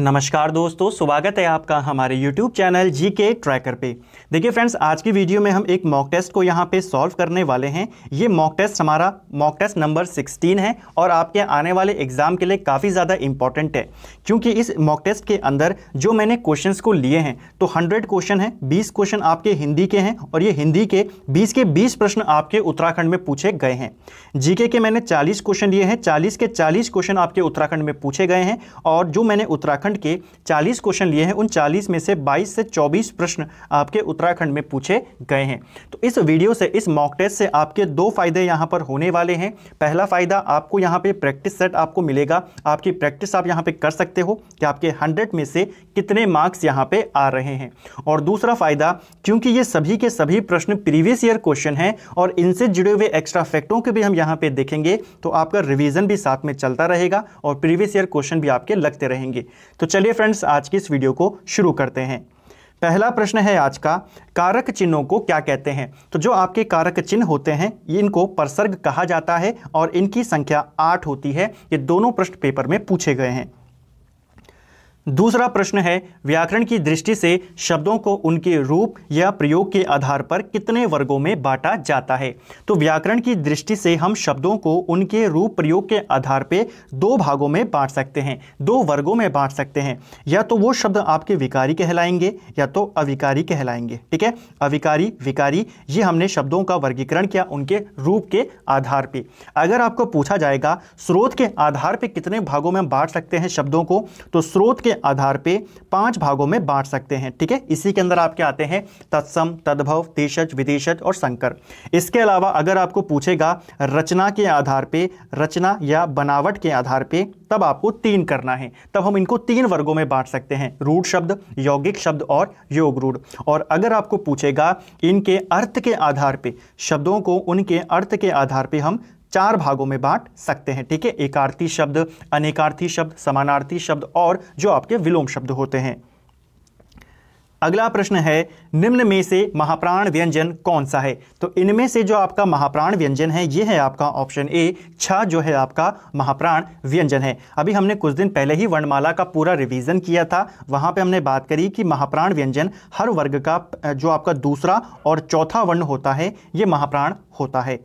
नमस्कार दोस्तों स्वागत है आपका हमारे YouTube चैनल जी के ट्रैकर पे देखिए फ्रेंड्स आज की वीडियो में हम एक मॉक टेस्ट को यहाँ पे सॉल्व करने वाले हैं ये मॉक टेस्ट हमारा मॉक टेस्ट नंबर 16 है और आपके आने वाले एग्ज़ाम के लिए काफ़ी ज़्यादा इंपॉर्टेंट है क्योंकि इस मॉक टेस्ट के अंदर जो मैंने क्वेश्चन को लिए हैं तो हंड्रेड क्वेश्चन हैं बीस क्वेश्चन आपके हिंदी के हैं और ये हिंदी के बीस के बीस प्रश्न आपके उत्तराखंड में पूछे गए हैं जी के मैंने चालीस क्वेश्चन लिए हैं चालीस के चालीस क्वेश्चन आपके उत्तराखंड में पूछे गए हैं और जो मैंने उत्तराखंड उत्तराखंड के 40 क्वेश्चन लिए हैं उन 40 में से 22 से 24 प्रश्न आपके उत्तराखंड में पूछे गए हैं तो इस वीडियो से इस मॉक टेस्ट से आपके दो फायदे यहाँ पर होने वाले हैं पहला फ़ायदा आपको यहाँ पर प्रैक्टिस सेट आपको मिलेगा आपकी प्रैक्टिस आप यहाँ पर कर सकते हो कि आपके हंड्रेड में से कितने मार्क्स यहाँ पर आ रहे हैं और दूसरा फ़ायदा क्योंकि ये सभी के सभी प्रश्न प्रीवियस ईयर क्वेश्चन हैं और इनसे जुड़े हुए एक्स्ट्रा फैक्टों के भी हम यहाँ पे देखेंगे तो आपका रिवीजन भी साथ में चलता रहेगा और प्रीवियस ईयर क्वेश्चन भी आपके लगते रहेंगे तो चलिए फ्रेंड्स आज की इस वीडियो को शुरू करते हैं पहला प्रश्न है आज का कारक चिन्हों को क्या कहते हैं तो जो आपके कारक चिन्ह होते हैं इनको परसर्ग कहा जाता है और इनकी संख्या आठ होती है ये दोनों प्रश्न पेपर में पूछे गए हैं दूसरा प्रश्न है व्याकरण की दृष्टि से शब्दों को उनके रूप या प्रयोग के आधार पर कितने वर्गों में बांटा जाता है तो व्याकरण की दृष्टि से हम शब्दों को उनके रूप प्रयोग के आधार पर दो भागों में बांट सकते हैं दो वर्गों में बांट सकते हैं या तो वो शब्द आपके विकारी कहलाएंगे या तो अविकारी कहलाएंगे ठीक है अविकारी विकारी ये हमने शब्दों का वर्गीकरण किया उनके रूप के आधार पर अगर आपको पूछा जाएगा स्रोत के आधार पर कितने भागों में बांट सकते हैं शब्दों को तो स्रोत के आधार पे पांच भागों में बांट सकते हैं ठीक है इसी के अंदर आपके आते हैं तत्सम तद्भव तेषज विदेशज और संकर इसके अलावा अगर आपको पूछेगा रचना के आधार पे रचना या बनावट के आधार पे तब आपको तीन करना है तब हम इनको तीन वर्गों में बांट सकते हैं रूढ़ शब्द यौगिक शब्द और योग रूढ़ और अगर आपको पूछेगा इनके अर्थ के आधार पे शब्दों को उनके अर्थ के आधार पे हम चार भागों में बांट सकते हैं ठीक है एकार्थी शब्द अनेकार्थी शब्द समानार्थी शब्द और जो आपके विलोम शब्द होते हैं अगला प्रश्न है निम्न में से महाप्राण व्यंजन कौन सा है तो इनमें से जो आपका महाप्राण व्यंजन है यह है आपका ऑप्शन ए छ जो है आपका महाप्राण व्यंजन है अभी हमने कुछ दिन पहले ही वर्णमाला का पूरा रिवीजन किया था वहां पे हमने बात करी कि महाप्राण व्यंजन हर वर्ग का जो आपका दूसरा और चौथा वर्ण होता है ये महाप्राण होता है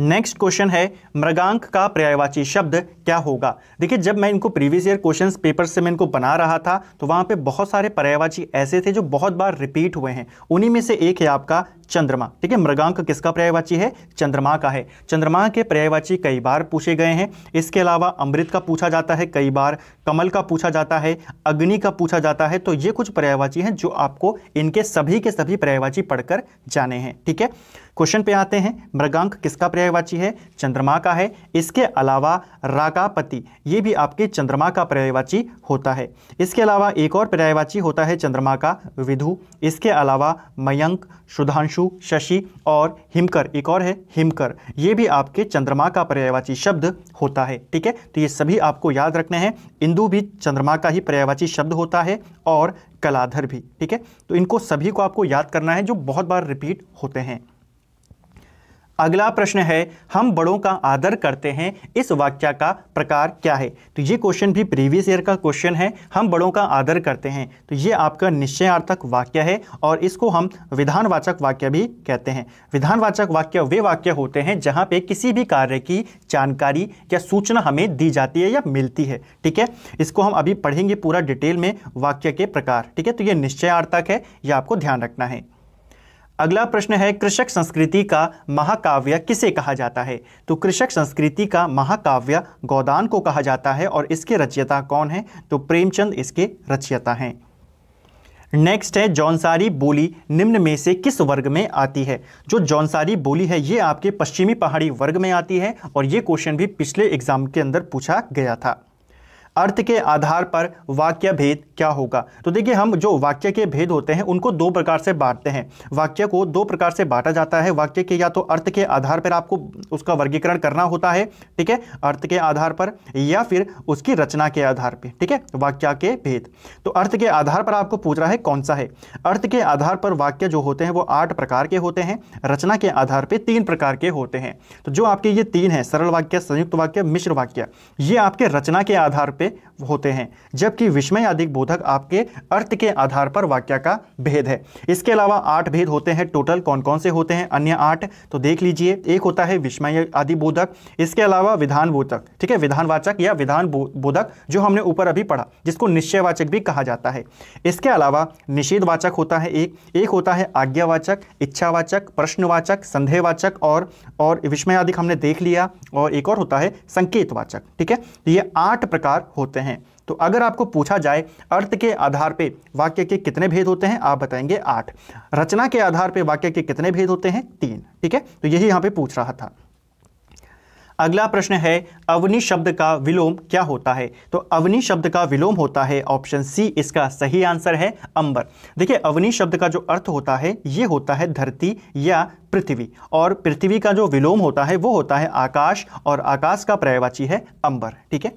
नेक्स्ट क्वेश्चन है मृगांक का पर्यायवाची शब्द क्या होगा देखिए जब मैं इनको प्रीवियस ईयर क्वेश्चंस पेपर से मैं इनको बना रहा था तो वहां पे बहुत सारे पर्यायवाची ऐसे थे जो बहुत बार रिपीट हुए हैं उन्हीं में से एक है आपका चंद्रमा ठीक है मृगांक किसका पर्यायवाची है चंद्रमा का है चंद्रमा के पर्यायवाची कई बार पूछे गए हैं इसके अलावा अमृत का पूछा जाता है कई बार कमल का पूछा जाता है अग्नि का पूछा जाता है तो ये कुछ पर्यायवाची हैं जो आपको इनके सभी के सभी पर्यायवाची पढ़कर जाने हैं ठीक है क्वेश्चन पे आते हैं मृगांक किसका पर्यायवाची है चंद्रमा का है इसके अलावा राकापति ये भी आपके चंद्रमा का पर्यायवाची होता है इसके अलावा एक और पर्यायवाची होता है चंद्रमा का विधु इसके अलावा मयंक शुद्धांशु शशि और हिमकर एक और है हिमकर ये भी आपके चंद्रमा का पर्यायवाची शब्द होता है ठीक है तो ये सभी आपको याद रखने हैं इंदु भी चंद्रमा का ही पर्यायवाची शब्द होता है और कलाधर भी ठीक है तो इनको सभी को आपको याद करना है जो बहुत बार रिपीट होते हैं अगला प्रश्न है हम बड़ों का आदर करते हैं इस वाक्य का प्रकार क्या है तो ये क्वेश्चन भी प्रीवियस ईयर का क्वेश्चन है हम बड़ों का आदर करते हैं तो ये आपका निश्चयार्थक वाक्य है और इसको हम विधानवाचक वाक्य भी कहते हैं विधानवाचक वाक्य वे वाक्य होते हैं जहाँ पे किसी भी कार्य की जानकारी या सूचना हमें दी जाती है या मिलती है ठीक है इसको हम अभी पढ़ेंगे पूरा डिटेल में वाक्य के प्रकार ठीक है तो ये निश्चयार्थक है यह आपको ध्यान रखना है अगला प्रश्न है कृषक संस्कृति का महाकाव्य किसे कहा जाता है तो कृषक संस्कृति का महाकाव्य गोदान को कहा जाता है और इसके रचयिता कौन है तो प्रेमचंद इसके रचयिता हैं नेक्स्ट है जौनसारी बोली निम्न में से किस वर्ग में आती है जो जौनसारी बोली है ये आपके पश्चिमी पहाड़ी वर्ग में आती है और ये क्वेश्चन भी पिछले एग्जाम के अंदर पूछा गया था अर्थ के आधार पर वाक्य भेद क्या होगा तो देखिए हम जो वाक्य के भेद होते हैं उनको दो प्रकार से बांटते हैं वाक्य को दो प्रकार से बांटा जाता है वाक्य के या तो अर्थ के आधार पर आपको उसका वर्गीकरण करना होता है ठीक है अर्थ के आधार पर या फिर उसकी रचना के आधार पर ठीक है वाक्य के भेद तो अर्थ के आधार पर आपको पूछ रहा है कौन सा है अर्थ के आधार पर वाक्य जो होते हैं वो आठ प्रकार के होते हैं रचना के आधार पर तीन प्रकार के होते हैं तो जो आपके ये तीन है सरल वाक्य संयुक्त वाक्य मिश्र वाक्य ये आपके रचना के आधार पर हुए होते हैं जबकि अधिक बोधक आपके अर्थ के आधार पर वाक्य का भेद है इसके अलावा आठ भेद होते हैं टोटल कौन कौन से होते हैं अन्य आठ तो देख लीजिए एक होता है विस्मय आदि बोधक इसके अलावा विधान बोधक ठीक है विधानवाचक या विधान बोधक जो हमने ऊपर अभी पढ़ा जिसको निश्चयवाचक भी कहा जाता है इसके अलावा निषेधवाचक होता है एक एक होता है आज्ञावाचक इच्छावाचक प्रश्नवाचक संदेहवाचक और और विस्मयादिक हमने देख लिया और एक और होता है संकेतवाचक ठीक है तो ये आठ प्रकार होते हैं तो अगर आपको पूछा जाए अर्थ के आधार पे वाक्य के कितने भेद होते हैं आप बताएंगे आठ रचना के आधार पे वाक्य के कितने भेद होते हैं तीन ठीक है तो यही यहां पे पूछ रहा था अगला प्रश्न है अवनी शब्द का विलोम क्या होता है तो अवनी शब्द का विलोम होता है ऑप्शन सी इसका सही आंसर है अंबर देखिए अवनी शब्द का जो अर्थ होता है ये होता है धरती या पृथ्वी और पृथ्वी का जो विलोम होता है वो होता है आकाश और आकाश का पर्यायवाची है अंबर ठीक है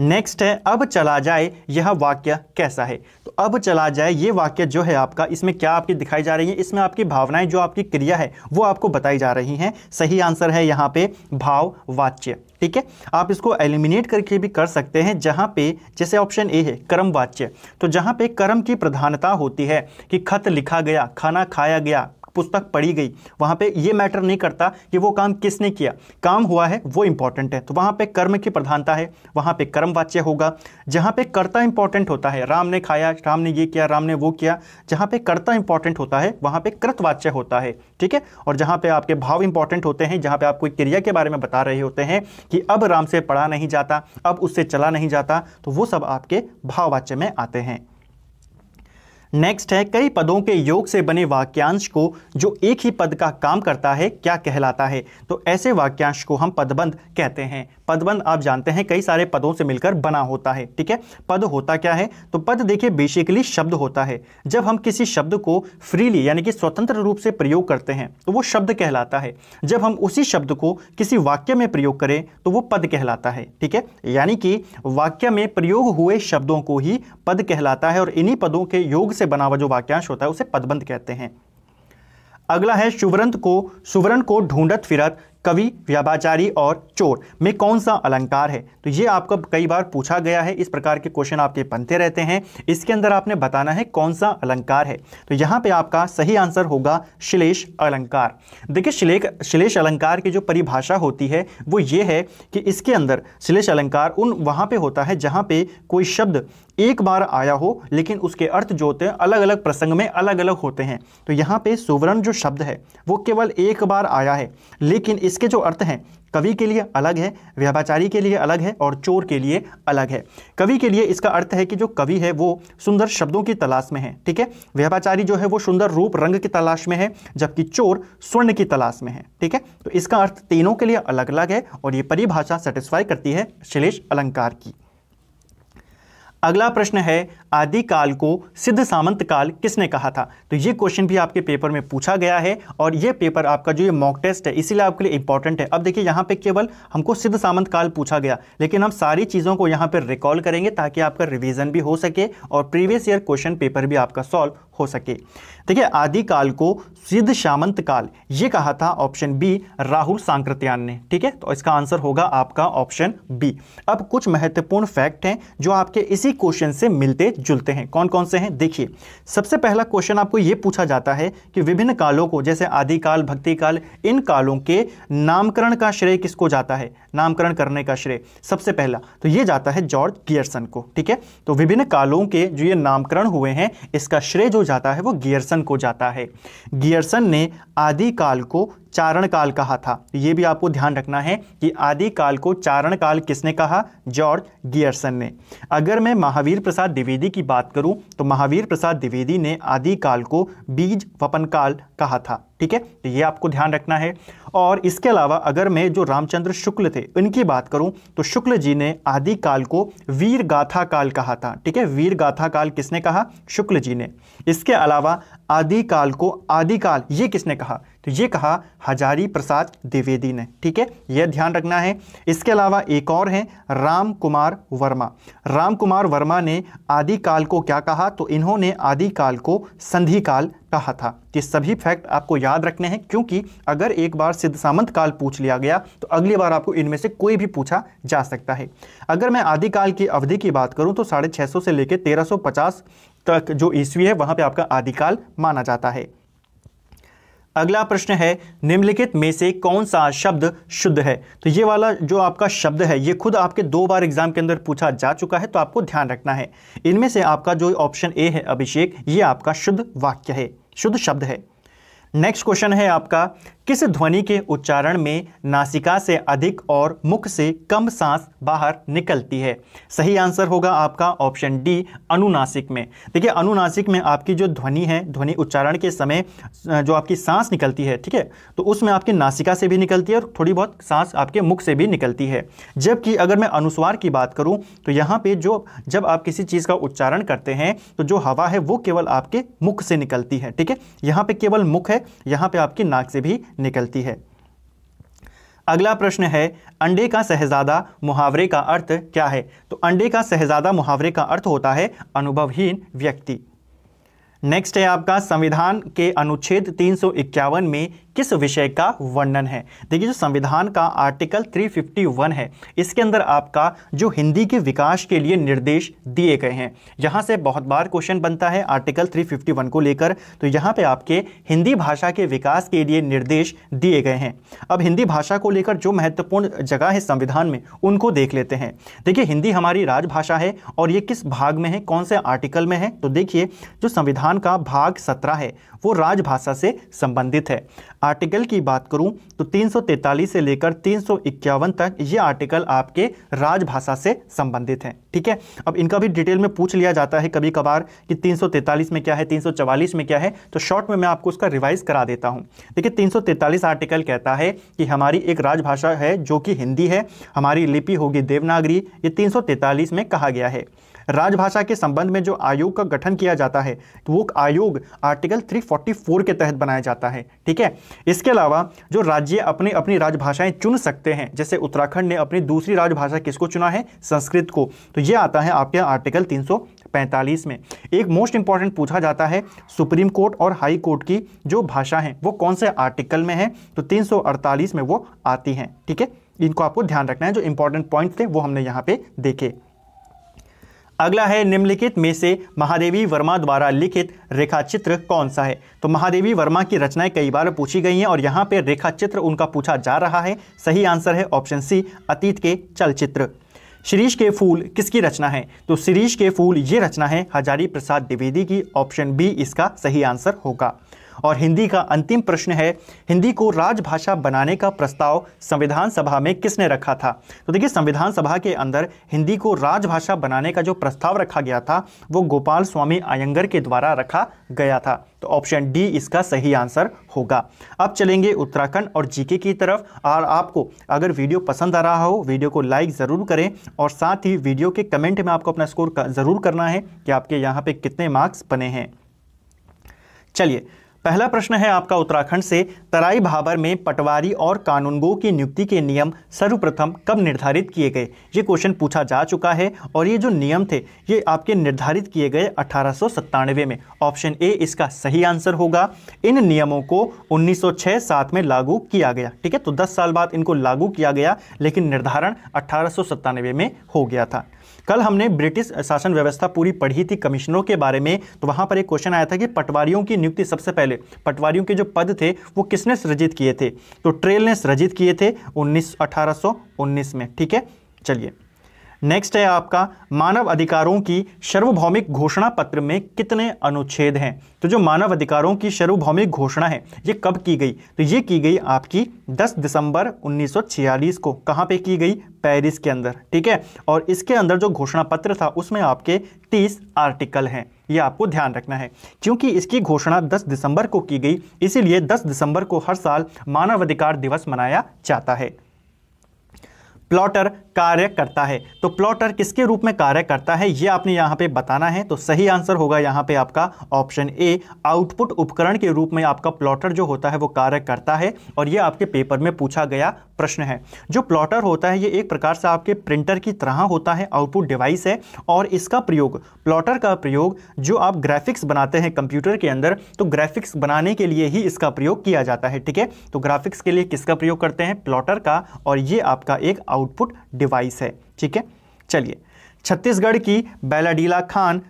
नेक्स्ट है अब चला जाए यह वाक्य कैसा है तो अब चला जाए ये वाक्य जो है आपका इसमें क्या आपकी दिखाई जा रही है इसमें आपकी भावनाएं जो आपकी क्रिया है वो आपको बताई जा रही हैं सही आंसर है यहाँ पे भाव वाच्य ठीक है आप इसको एलिमिनेट करके भी कर सकते हैं जहाँ पे जैसे ऑप्शन ए है कर्म वाच्य तो जहाँ पे कर्म की प्रधानता होती है कि खत लिखा गया खाना खाया गया पुस्तक पढ़ी गई वहां पे ये मैटर नहीं करता कि वो काम किसने किया काम हुआ है वो इंपॉर्टेंट है तो वहां पे कर्म की प्रधानता है वहां पे कर्मवाच्य होगा जहां पे कर्ता इंपॉर्टेंट होता है राम ने खाया राम ने ये किया राम ने वो किया जहां पे कर्ता इंपॉर्टेंट होता है वहां पे कृतवाच्य होता है ठीक है और जहां पे आपके भाव इंपॉर्टेंट होते हैं जहां पे आप कोई क्रिया के बारे में बता रहे होते हैं कि अब राम से पढ़ा नहीं जाता अब उससे चला नहीं जाता तो वो सब आपके भाववाच्य में आते हैं नेक्स्ट है कई पदों के योग से बने वाक्यांश को जो एक ही पद का काम करता है क्या कहलाता है तो ऐसे वाक्यांश को हम पदबंध कहते हैं पदबंध आप जानते हैं कई सारे पदों से मिलकर बना होता है ठीक है पद होता क्या है तो पद देखिए बेसिकली शब्द होता है जब हम किसी शब्द को फ्रीली यानी कि स्वतंत्र रूप से प्रयोग करते हैं तो वो शब्द कहलाता है जब हम उसी शब्द को किसी वाक्य में प्रयोग करें तो वो पद कहलाता है ठीक है यानी कि वाक्य में प्रयोग हुए शब्दों को ही पद कहलाता है और इन्हीं पदों के योग से बना हुआ जो वाक्यांश होता है उसे पदबंध कहते हैं अगला है सुवरंत को सुवरण को ढूंढत फिरत कवि व्यापाचारी और चोर में कौन सा अलंकार है तो ये आपको कई बार पूछा गया है इस प्रकार के क्वेश्चन आपके बनते रहते हैं इसके अंदर आपने बताना है कौन सा अलंकार है तो यहाँ पे आपका सही आंसर होगा श्लेष अलंकार देखिए श्लेख श्लेष अलंकार की जो परिभाषा होती है वो ये है कि इसके अंदर श्लेष अलंकार उन वहाँ पर होता है जहाँ पर कोई शब्द एक बार आया हो लेकिन उसके अर्थ जो होते हैं अलग अलग प्रसंग में अलग अलग होते हैं तो यहाँ पे सुवर्ण जो शब्द है वो केवल एक बार आया है लेकिन इसके जो अर्थ हैं कवि के लिए अलग है व्यापाचारी के लिए अलग है और चोर के लिए अलग है कवि के लिए इसका अर्थ है कि जो कवि है वो सुंदर शब्दों की तलाश में है ठीक है व्यापाचारी जो है वो सुंदर रूप रंग की तलाश में है जबकि चोर स्वर्ण की तलाश में है ठीक है तो इसका अर्थ तीनों के लिए अलग अलग है और ये परिभाषा सेटिस्फाई करती है श्लेष अलंकार की अगला प्रश्न है आदिकाल को सिद्ध सामंत काल किसने कहा था तो ये क्वेश्चन भी आपके पेपर में पूछा गया है और ये पेपर आपका जो ये मॉक टेस्ट है इसीलिए आपके लिए इंपॉर्टेंट है अब देखिए यहाँ पे केवल हमको सिद्ध सामंत काल पूछा गया लेकिन हम सारी चीज़ों को यहाँ पर रिकॉल करेंगे ताकि आपका रिविजन भी हो सके और प्रीवियस ईयर क्वेश्चन पेपर भी आपका सॉल्व हो सके देखिए आदिकाल को सिद्ध सामंत काल ये कहा था ऑप्शन बी राहुल सांकृत्यान ने ठीक है तो इसका आंसर होगा आपका ऑप्शन बी अब कुछ महत्वपूर्ण फैक्ट हैं जो आपके इसी क्वेश्चन से मिलते जुलते हैं कौन कौन से हैं देखिए सबसे पहला क्वेश्चन आपको ये पूछा जाता है कि विभिन्न कालों को जैसे आदिकाल भक्ति काल इन कालों के नामकरण का श्रेय किसको जाता है नामकरण करने का श्रेय सबसे पहला तो ये जाता है जॉर्ज गियर्सन को ठीक है तो विभिन्न कालों के जो ये नामकरण हुए हैं इसका श्रेय जो जाता है वो गियर्सन को जाता है गियर्सन ने आदि काल को चारण काल कहा था यह भी आपको ध्यान रखना है कि आदि काल को चारण काल किसने कहा जॉर्ज गियर्सन ने अगर मैं महावीर प्रसाद द्विवेदी की बात करूं तो महावीर प्रसाद द्विवेदी ने आदि काल को बीज वपन काल कहा था ठीक है तो ये आपको ध्यान रखना है और इसके अलावा अगर मैं जो रामचंद्र शुक्ल थे इनकी बात करूं तो शुक्ल जी ने आदि काल को वीर गाथा काल कहा था ठीक है वीर गाथा काल किसने कहा शुक्ल जी ने इसके अलावा आदि काल को आदि काल ये किसने कहा तो ये कहा हजारी प्रसाद द्विवेदी ने ठीक है यह ध्यान रखना है इसके अलावा एक और हैं राम कुमार वर्मा राम कुमार वर्मा ने आदिकाल को क्या कहा तो इन्होंने आदिकाल को संधिकाल कहा था ये सभी फैक्ट आपको याद रखने हैं क्योंकि अगर एक बार सिद्ध सामंत काल पूछ लिया गया तो अगली बार आपको इनमें से कोई भी पूछा जा सकता है अगर मैं आदिकाल की अवधि की बात करूं तो साढ़े छः से लेकर तेरह तक जो ईस्वी है वहाँ पर आपका आदिकाल माना जाता है अगला प्रश्न है निम्नलिखित में से कौन सा शब्द शुद्ध है तो ये वाला जो आपका शब्द है ये खुद आपके दो बार एग्जाम के अंदर पूछा जा चुका है तो आपको ध्यान रखना है इनमें से आपका जो ऑप्शन ए है अभिषेक ये आपका शुद्ध वाक्य है शुद्ध शब्द है नेक्स्ट क्वेश्चन है आपका किस ध्वनि के उच्चारण में नासिका से अधिक और मुख से कम सांस बाहर निकलती है सही आंसर होगा आपका ऑप्शन डी अनुनासिक में देखिए अनुनासिक में आपकी जो ध्वनि है ध्वनि उच्चारण के समय जो आपकी सांस निकलती है ठीक है तो उसमें आपकी नासिका से भी निकलती है और थोड़ी बहुत सांस आपके मुख से भी निकलती है जबकि अगर मैं अनुस्वार की बात करूँ तो यहाँ पर जो जब आप किसी चीज़ का उच्चारण करते हैं तो जो हवा है वो केवल आपके मुख से निकलती है ठीक है यहाँ पर केवल मुख है यहाँ पर आपकी नाक से भी निकलती है अगला प्रश्न है अंडे का सहजादा मुहावरे का अर्थ क्या है तो अंडे का सहजादा मुहावरे का अर्थ होता है अनुभवहीन व्यक्ति नेक्स्ट है आपका संविधान के अनुच्छेद तीन में किस विषय का वर्णन है देखिए जो संविधान का आर्टिकल 351 है इसके अंदर आपका जो हिंदी के विकास के लिए निर्देश दिए गए हैं यहाँ से बहुत बार क्वेश्चन बनता है आर्टिकल 351 को लेकर तो यहाँ पे आपके हिंदी भाषा के विकास के लिए निर्देश दिए गए हैं अब हिंदी भाषा को लेकर जो महत्वपूर्ण जगह है संविधान में उनको देख लेते हैं देखिए हिंदी हमारी राजभाषा है और ये किस भाग में है कौन से आर्टिकल में है तो देखिए जो संविधान का भाग सत्रह है वो राजभाषा से संबंधित है आर्टिकल की बात करूं तो 343 से लेकर तीन तक ये आर्टिकल आपके राजभाषा से संबंधित हैं ठीक है अब इनका भी डिटेल में पूछ लिया जाता है कभी कभार कि 343 में क्या है 344 में क्या है तो शॉर्ट में मैं आपको उसका रिवाइज करा देता हूं देखिए 343 आर्टिकल कहता है कि हमारी एक राजभाषा है जो कि हिंदी है हमारी लिपि होगी देवनागरी ये तीन में कहा गया है राजभाषा के संबंध में जो आयोग का गठन किया जाता है तो वो आयोग आर्टिकल 344 के तहत बनाया जाता है ठीक है इसके अलावा जो राज्य अपनी अपनी राजभाषाएं चुन सकते हैं जैसे उत्तराखंड ने अपनी दूसरी राजभाषा किसको चुना है संस्कृत को तो ये आता है आपके आर्टिकल 345 में एक मोस्ट इंपॉर्टेंट पूछा जाता है सुप्रीम कोर्ट और हाई कोर्ट की जो भाषा है वो कौन से आर्टिकल में है तो तीन में वो आती हैं ठीक है इनको आपको ध्यान रखना है जो इंपॉर्टेंट पॉइंट थे वो हमने यहाँ पे देखे अगला है निम्नलिखित में से महादेवी वर्मा द्वारा लिखित रेखाचित्र कौन सा है तो महादेवी वर्मा की रचनाएं कई बार पूछी गई हैं और यहाँ पे रेखाचित्र उनका पूछा जा रहा है सही आंसर है ऑप्शन सी अतीत के चलचित्र शिरीष के फूल किसकी रचना है तो शिरीष के फूल ये रचना है हजारी प्रसाद द्विवेदी की ऑप्शन बी इसका सही आंसर होगा और हिंदी का अंतिम प्रश्न है हिंदी को राजभाषा बनाने का प्रस्ताव संविधान सभा में किसने रखा था तो देखिए संविधान सभा के अंदर हिंदी को राजभाषा बनाने का जो प्रस्ताव रखा गया था वो गोपाल स्वामी आयंगर के द्वारा रखा गया था तो ऑप्शन डी इसका सही आंसर होगा अब चलेंगे उत्तराखंड और जीके की तरफ और आपको अगर वीडियो पसंद आ रहा हो वीडियो को लाइक ज़रूर करें और साथ ही वीडियो के कमेंट में आपको अपना स्कोर ज़रूर करना है कि आपके यहां पे कितने मार्क्स बने हैं चलिए पहला प्रश्न है आपका उत्तराखंड से तराई भाबर में पटवारी और कानूनगो की नियुक्ति के नियम सर्वप्रथम कब निर्धारित किए गए ये क्वेश्चन पूछा जा चुका है और ये जो नियम थे ये आपके निर्धारित किए गए अठारह में ऑप्शन ए इसका सही आंसर होगा इन नियमों को 1906 सात में लागू किया गया ठीक है तो 10 साल बाद इनको लागू किया गया लेकिन निर्धारण अठारह में हो गया था कल हमने ब्रिटिश शासन व्यवस्था पूरी पढ़ी थी कमिश्नरों के बारे में तो वहाँ पर एक क्वेश्चन आया था कि पटवारियों की नियुक्ति सबसे पहले पटवारियों के जो पद थे वो किसने सृजित किए थे तो ट्रेल ने सृजित किए थे उन्नीस अठारह में ठीक है चलिए नेक्स्ट है आपका मानव अधिकारों की सार्वभौमिक घोषणा पत्र में कितने अनुच्छेद हैं तो जो मानव अधिकारों की सार्वभौमिक घोषणा है ये कब की गई तो ये की गई आपकी 10 दिसंबर 1946 को कहाँ पे की गई पेरिस के अंदर ठीक है और इसके अंदर जो घोषणा पत्र था उसमें आपके 30 आर्टिकल हैं ये आपको ध्यान रखना है क्योंकि इसकी घोषणा 10 दिसंबर को की गई इसीलिए 10 दिसंबर को हर साल मानव अधिकार दिवस मनाया जाता है प्लॉटर कार्य करता है तो प्लॉटर किसके रूप में कार्य करता है यह आपने यहाँ पे बताना है तो सही आंसर होगा यहाँ पे आपका ऑप्शन ए आउटपुट उपकरण के रूप में आपका प्लॉटर जो होता है वो कार्य करता है और यह आपके पेपर में पूछा गया प्रश्न है जो प्लॉटर होता है ये एक प्रकार से आपके प्रिंटर की तरह होता है आउटपुट डिवाइस है और इसका प्रयोग प्लॉटर का प्रयोग जो आप ग्राफिक्स बनाते हैं कंप्यूटर के अंदर तो ग्राफिक्स बनाने के लिए ही इसका प्रयोग किया जाता है ठीक है तो ग्राफिक्स के लिए किसका प्रयोग करते हैं प्लॉटर का और ये आपका एक आउटपुट डिवाइस डिवाइस है ठीक है चलिए छत्तीसगढ़ की बैलाडीला खान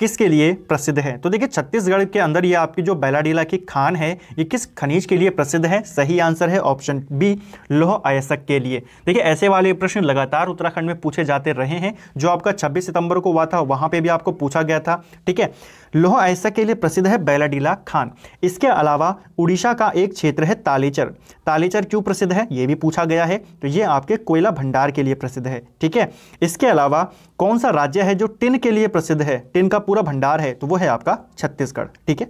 किसके लिए प्रसिद्ध है तो देखिए छत्तीसगढ़ के अंदर ये आपकी जो बैलाडीला की खान है ये किस खनिज के लिए प्रसिद्ध है सही आंसर है ऑप्शन बी लोह अयसक के लिए देखिए ऐसे वाले प्रश्न लगातार उत्तराखंड में पूछे जाते रहे हैं जो आपका 26 सितंबर को हुआ था वहाँ पे भी आपको पूछा गया था ठीक है लोह अयस्क के लिए प्रसिद्ध है बैलाडीला खान इसके अलावा उड़ीसा का एक क्षेत्र है तालीचर तालीचर क्यों प्रसिद्ध है ये भी पूछा गया है तो ये आपके कोयला भंडार के लिए प्रसिद्ध है ठीक है इसके अलावा कौन सा राज्य है जो टिन के लिए प्रसिद्ध है टिन का पूरा भंडार है तो वो है आपका छत्तीसगढ़ ठीक है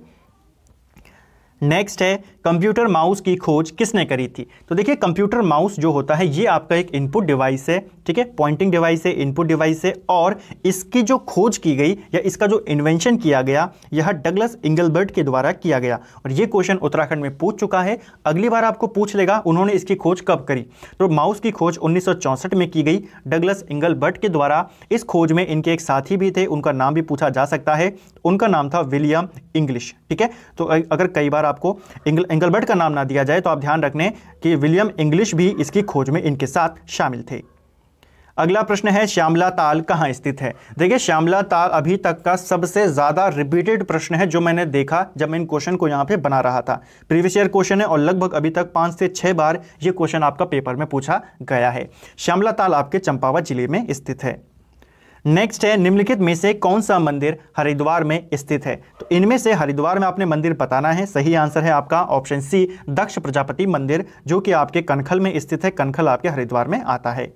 नेक्स्ट है कंप्यूटर माउस की खोज किसने करी थी तो देखिए कंप्यूटर माउस जो होता है ये आपका एक इनपुट डिवाइस है ठीक है पॉइंटिंग डिवाइस है इनपुट डिवाइस है और इसकी जो खोज की गई या इसका जो इन्वेंशन किया गया यह डगलस इंगलबर्ट के द्वारा किया गया और ये क्वेश्चन उत्तराखंड में पूछ चुका है अगली बार आपको पूछ लेगा उन्होंने इसकी खोज कब करी तो माउस की खोज उन्नीस में की गई डगलस इंगलबर्ट के द्वारा इस खोज में इनके एक साथी भी थे उनका नाम भी पूछा जा सकता है उनका नाम था विलियम इंग्लिश ठीक है तो अगर कई बार आपको इंग्लिश एंगलबर्ट का नाम ना दिया जाए तो आप ध्यान रखने कि विलियम इंग्लिश भी इसकी खोज में इनके साथ शामिल थे अगला प्रश्न है श्यामला ताल कहाँ स्थित है देखिए श्यामला ताल अभी तक का सबसे ज़्यादा रिपीटेड प्रश्न है जो मैंने देखा जब मैं इन क्वेश्चन को यहाँ पे बना रहा था प्रीवियस ईयर क्वेश्चन है और लगभग अभी तक पाँच से छः बार ये क्वेश्चन आपका पेपर में पूछा गया है श्यामला ताल आपके चंपावत जिले में स्थित है नेक्स्ट है निम्नलिखित में से कौन सा मंदिर हरिद्वार में स्थित है तो इनमें से हरिद्वार में आपने मंदिर बताना है सही आंसर है आपका ऑप्शन सी दक्ष प्रजापति मंदिर जो कि आपके कनखल में स्थित है कनखल आपके हरिद्वार में आता है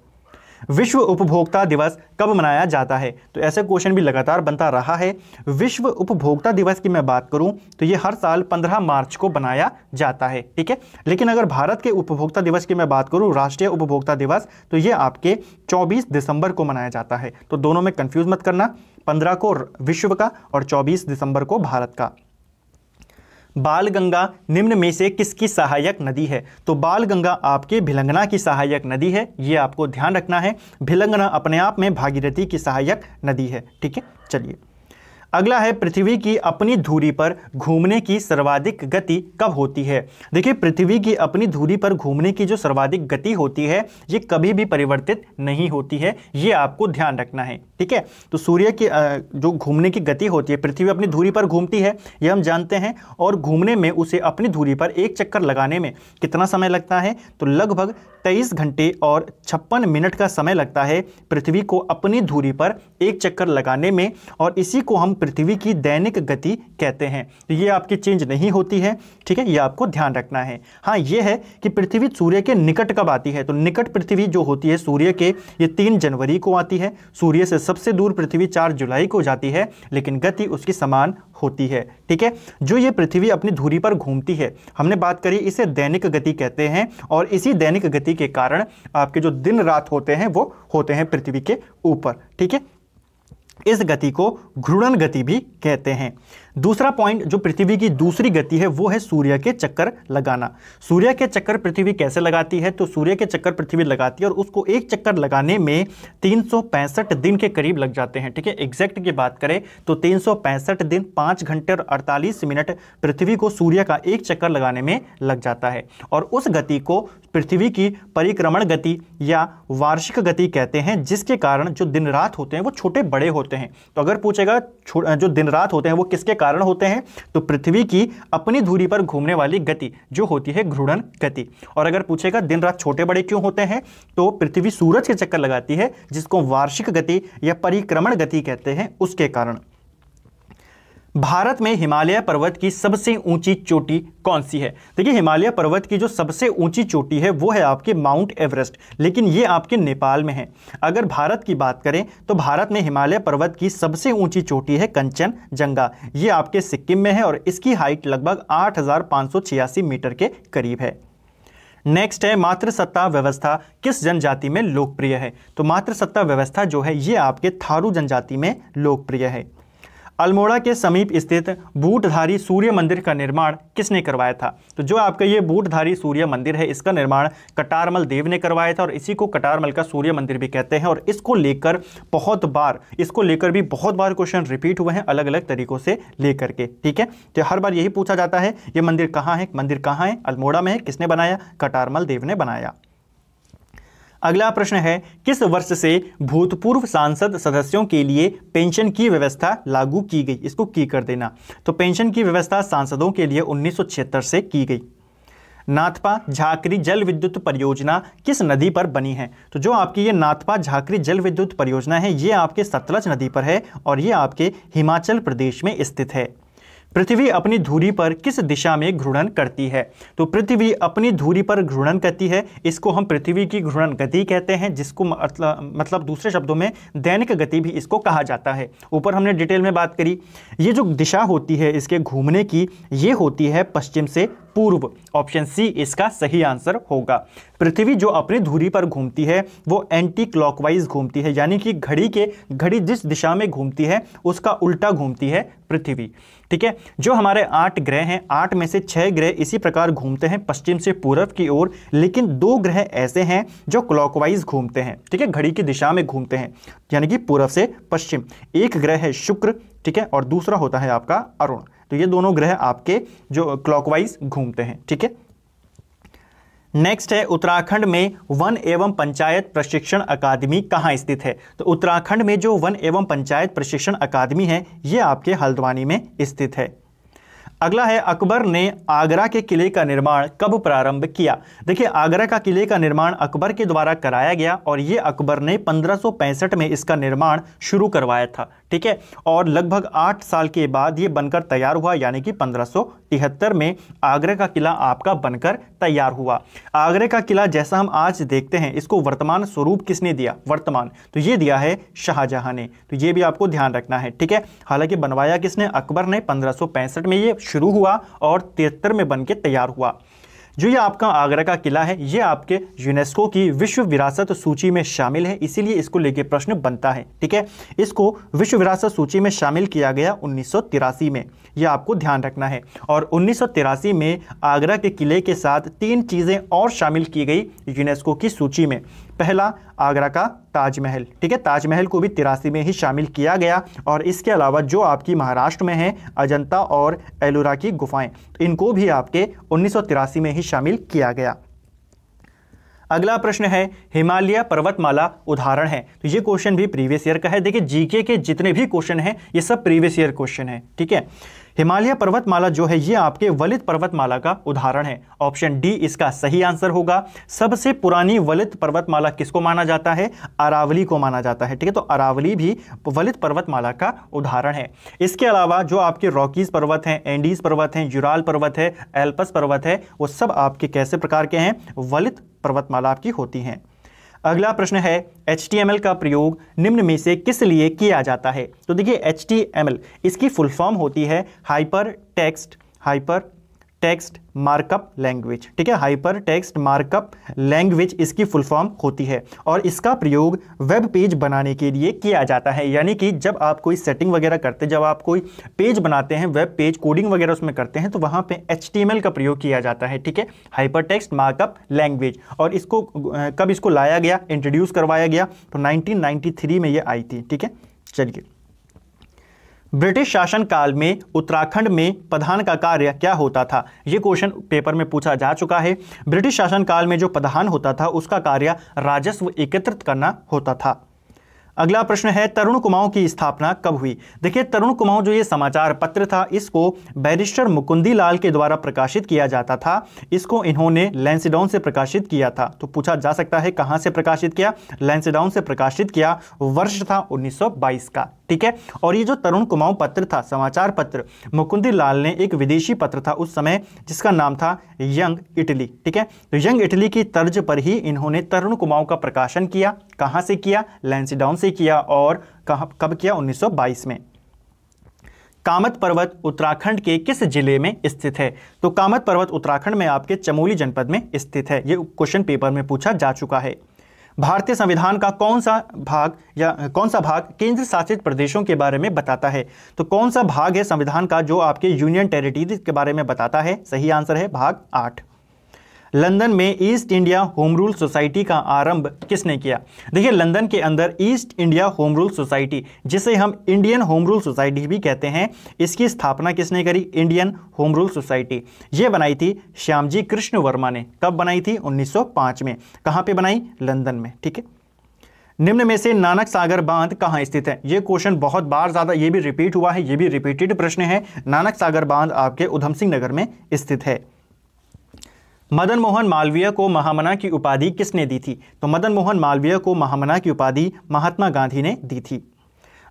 विश्व उपभोक्ता दिवस कब मनाया जाता है तो ऐसे क्वेश्चन भी लगातार बनता रहा है विश्व उपभोक्ता दिवस की मैं बात करूं तो ये हर साल 15 मार्च को बनाया जाता है ठीक है लेकिन अगर भारत के उपभोक्ता दिवस की मैं बात करूं राष्ट्रीय उपभोक्ता दिवस तो ये आपके 24 दिसंबर को मनाया जाता है तो दोनों में कंफ्यूज मत करना पंद्रह को विश्व का और चौबीस दिसंबर को भारत का बाल गंगा निम्न में से किसकी सहायक नदी है तो बाल गंगा आपके भिलंगना की सहायक नदी है ये आपको ध्यान रखना है भिलंगना अपने आप में भागीरथी की सहायक नदी है ठीक है चलिए अगला है पृथ्वी की अपनी धुरी पर घूमने की सर्वाधिक गति कब होती है देखिए पृथ्वी की अपनी धुरी पर घूमने की जो सर्वाधिक गति होती है ये कभी भी परिवर्तित नहीं होती है ये आपको ध्यान रखना है ठीक है तो सूर्य की जो घूमने की गति होती है पृथ्वी अपनी धुरी पर घूमती है ये हम जानते हैं और घूमने में उसे अपनी धुरी पर एक चक्कर लगाने में कितना समय लगता है तो लगभग तेईस घंटे और छप्पन मिनट का समय लगता है पृथ्वी को अपनी धुरी पर एक चक्कर लगाने में और इसी को हम पृथ्वी की दैनिक गति कहते हैं ये आपकी चेंज नहीं होती है ठीक है ये आपको ध्यान रखना है हाँ ये है कि पृथ्वी सूर्य के निकट कब आती है तो निकट पृथ्वी जो होती है सूर्य के ये तीन जनवरी को आती है सूर्य से सबसे दूर पृथ्वी चार जुलाई को जाती है लेकिन गति उसकी समान होती है ठीक है जो ये पृथ्वी अपनी धूरी पर घूमती है हमने बात करी इसे दैनिक गति कहते हैं और इसी दैनिक गति के कारण आपके जो दिन रात होते हैं वो होते हैं पृथ्वी के ऊपर ठीक है इस गति को घूर्णन गति भी कहते हैं दूसरा पॉइंट जो पृथ्वी की दूसरी गति है वो है सूर्य के चक्कर लगाना सूर्य के चक्कर पृथ्वी कैसे लगाती है तो सूर्य के चक्कर पृथ्वी लगाती है और उसको एक चक्कर लगाने में तीन दिन के करीब लग जाते हैं ठीक है एग्जैक्ट की बात करें तो तीन दिन पाँच घंटे और अड़तालीस मिनट पृथ्वी को सूर्य का एक चक्कर लगाने में लग जाता है और उस गति को पृथ्वी की परिक्रमण गति या वार्षिक गति कहते हैं जिसके कारण जो दिन रात होते हैं वो छोटे बड़े होते हैं तो अगर पूछेगा जो दिन रात होते हैं वो किसके कारण होते हैं तो पृथ्वी की अपनी धूरी पर घूमने वाली गति जो होती है घूर्णन गति और अगर पूछेगा दिन रात छोटे बड़े क्यों होते हैं तो पृथ्वी सूरज के चक्कर लगाती है जिसको वार्षिक गति या परिक्रमण गति कहते हैं उसके कारण भारत में हिमालय पर्वत की सबसे ऊंची चोटी कौन सी है देखिए हिमालय पर्वत की जो सबसे ऊंची चोटी है वो है आपके माउंट एवरेस्ट लेकिन ये आपके नेपाल में है अगर भारत की बात करें तो भारत में हिमालय पर्वत की सबसे ऊंची चोटी है कंचन जंगा ये आपके सिक्किम में है और इसकी हाइट लगभग आठ मीटर के करीब है नेक्स्ट है मातृसत्ता व्यवस्था किस जनजाति में लोकप्रिय है तो मातृसत्ता व्यवस्था जो है ये आपके थारू जनजाति में लोकप्रिय है अल्मोड़ा के समीप स्थित बूटधारी सूर्य मंदिर का निर्माण किसने करवाया था तो जो आपका ये बूटधारी सूर्य मंदिर है इसका निर्माण कटारमल देव ने करवाया था और इसी को कटारमल का सूर्य मंदिर भी कहते हैं और इसको लेकर बहुत बार इसको लेकर भी बहुत बार क्वेश्चन रिपीट हुए हैं अलग अलग तरीकों से लेकर के ठीक है तो हर बार यही पूछा जाता है ये मंदिर कहाँ है मंदिर कहाँ है अल्मोड़ा में है किसने बनाया कटारमल देव ने बनाया अगला प्रश्न है किस वर्ष से भूतपूर्व सांसद सदस्यों के लिए पेंशन की व्यवस्था लागू की गई इसको की कर देना तो पेंशन की व्यवस्था सांसदों के लिए उन्नीस से की गई नाथपा झाकरी जल विद्युत परियोजना किस नदी पर बनी है तो जो आपकी ये नाथपा झाकरी जल विद्युत परियोजना है ये आपके सतलज नदी पर है और ये आपके हिमाचल प्रदेश में स्थित है पृथ्वी अपनी धुरी पर किस दिशा में घूर्णन करती है तो पृथ्वी अपनी धुरी पर घूर्णन करती है इसको हम पृथ्वी की घूर्णन गति कहते हैं जिसको मतलब दूसरे शब्दों में दैनिक गति भी इसको कहा जाता है ऊपर हमने डिटेल में बात करी ये जो दिशा होती है इसके घूमने की ये होती है पश्चिम से पूर्व ऑप्शन सी इसका सही आंसर होगा पृथ्वी जो अपनी धुरी पर घूमती है वो एंटी क्लॉकवाइज घूमती है यानी कि घड़ी के घड़ी जिस दिशा में घूमती है उसका उल्टा घूमती है पृथ्वी ठीक है जो हमारे आठ ग्रह हैं आठ में से छह ग्रह इसी प्रकार घूमते हैं पश्चिम से पूर्व की ओर लेकिन दो ग्रह ऐसे हैं जो क्लॉकवाइज घूमते हैं ठीक है घड़ी की दिशा में घूमते हैं यानी कि पूर्व से पश्चिम एक ग्रह है शुक्र ठीक है और दूसरा होता है आपका अरुण तो ये दोनों ग्रह आपके जो क्लॉकवाइज घूमते हैं ठीक है नेक्स्ट है उत्तराखंड में वन एवं पंचायत प्रशिक्षण अकादमी कहाँ स्थित है तो उत्तराखंड में जो वन एवं पंचायत प्रशिक्षण अकादमी है ये आपके हल्द्वानी में स्थित है अगला है अकबर ने आगरा के किले का निर्माण कब प्रारंभ किया देखिए आगरा का किले का निर्माण अकबर के द्वारा कराया गया और ये अकबर ने 1565 में इसका निर्माण शुरू करवाया था ठीक है और लगभग आठ साल के बाद ये बनकर तैयार हुआ यानी कि पंद्रह में आगरा का किला आपका बनकर तैयार हुआ आगरा का किला जैसा हम आज देखते हैं इसको वर्तमान स्वरूप किसने दिया वर्तमान तो ये दिया है शाहजहां ने तो ये भी आपको ध्यान रखना है ठीक है हालांकि बनवाया किसने अकबर ने पंद्रह में ये शुरू हुआ और तिहत्तर में बन तैयार हुआ जो ये आपका आगरा का किला है ये आपके यूनेस्को की विश्व विरासत सूची में शामिल है इसीलिए इसको लेके प्रश्न बनता है ठीक है इसको विश्व विरासत सूची में शामिल किया गया उन्नीस में यह आपको ध्यान रखना है और उन्नीस में आगरा के किले के साथ तीन चीज़ें और शामिल की गई यूनेस्को की सूची में पहला आगरा का ताजमहल ठीक है ताजमहल को भी तिरासी में ही शामिल किया गया और इसके अलावा जो आपकी महाराष्ट्र में है अजंता और एलोरा की गुफाएं इनको भी आपके उन्नीस में ही शामिल किया गया अगला प्रश्न है हिमालय पर्वतमाला उदाहरण है तो ये क्वेश्चन भी प्रीवियस ईयर का है देखिए जीके के जितने भी क्वेश्चन हैं ये सब प्रीवियस ईयर क्वेश्चन है ठीक है हिमालय पर्वतमाला जो है ये आपके वलित पर्वतमाला का उदाहरण है ऑप्शन डी इसका सही आंसर होगा सबसे पुरानी वलित पर्वतमाला किसको माना जाता है अरावली को माना जाता है ठीक है तो अरावली भी वलित पर्वतमाला का उदाहरण है इसके अलावा जो आपके रॉकीज पर्वत हैं एंडीज पर्वत हैं यूराल पर्वत है एल्पस पर्वत है वो सब आपके कैसे प्रकार के हैं वलित पर्वतमाला आपकी होती हैं अगला प्रश्न है एच का प्रयोग निम्न में से किस लिए किया जाता है तो देखिए एच इसकी फुल फॉर्म होती है hyper text hyper text markup language ठीक है हाइपर टेक्स्ट मार्कअप लैंग्वेज इसकी फुल फॉर्म होती है और इसका प्रयोग वेब पेज बनाने के लिए किया जाता है यानी कि जब आप कोई सेटिंग वगैरह करते हैं जब आप कोई पेज बनाते हैं वेब पेज कोडिंग वगैरह उसमें करते हैं तो वहाँ पे एच का प्रयोग किया जाता है ठीक है हाइपर टेक्स्ट मार्कअप लैंग्वेज और इसको कब इसको लाया गया इंट्रोड्यूस करवाया गया तो नाइनटीन में ये आई थी ठीक है चलिए ब्रिटिश शासन काल में उत्तराखंड में प्रधान का कार्य क्या होता था ये क्वेश्चन पेपर में पूछा जा चुका है ब्रिटिश शासन काल में जो प्रधान होता था उसका कार्य राजस्व एकत्रित करना होता था अगला प्रश्न है तरुण कुमाऊं की स्थापना कब हुई देखिए तरुण कुमाऊं जो ये समाचार पत्र था इसको बैरिस्टर मुकुंदी लाल के द्वारा प्रकाशित किया जाता था इसको इन्होंने लैंसडाउन से प्रकाशित किया था तो पूछा जा सकता है कहाँ से प्रकाशित किया लैंसडाउन से प्रकाशित किया वर्ष था 1922 का ठीक है और ये जो तरुण कुमाऊं पत्र था समाचार पत्र मुकुंदी लाल ने एक विदेशी पत्र था उस समय जिसका नाम था यंग इटली ठीक है तो यंग इटली की तर्ज पर ही इन्होंने तरुण कुमाऊं का प्रकाशन किया कहाँ से किया लैंसीडाउन से किया और कब किया उन्नीस में कामत पर्वत उत्तराखंड के किस जिले में स्थित है तो कामत पर्वत उत्तराखंड में आपके चमोली जनपद में स्थित है ये क्वेश्चन पेपर में पूछा जा चुका है भारतीय संविधान का कौन सा भाग या कौन सा भाग केंद्र शासित प्रदेशों के बारे में बताता है तो कौन सा भाग है संविधान का जो आपके यूनियन टेरिटरीज के बारे में बताता है सही आंसर है भाग आठ लंदन में East India home rule society का आरंभ किसने किया देखिए लंदन के अंदर East India home rule society जिसे हम इंडियन होम रूल सोसाइटी भी कहते हैं इसकी स्थापना किसने करी इंडियन होम रूल सोसाइटी ये बनाई थी श्यामजी कृष्ण वर्मा ने कब बनाई थी 1905 में कहाँ पे बनाई लंदन में ठीक है निम्न में से नानक सागर बांध कहाँ स्थित है ये क्वेश्चन बहुत बार ज़्यादा ये भी रिपीट हुआ है ये भी रिपीटेड प्रश्न है नानक सागर बांध आपके उधम सिंह नगर में स्थित है मदन मोहन मालवीय को महामना की उपाधि किसने दी थी तो मदन मोहन मालवीय को महामना की उपाधि महात्मा गांधी ने दी थी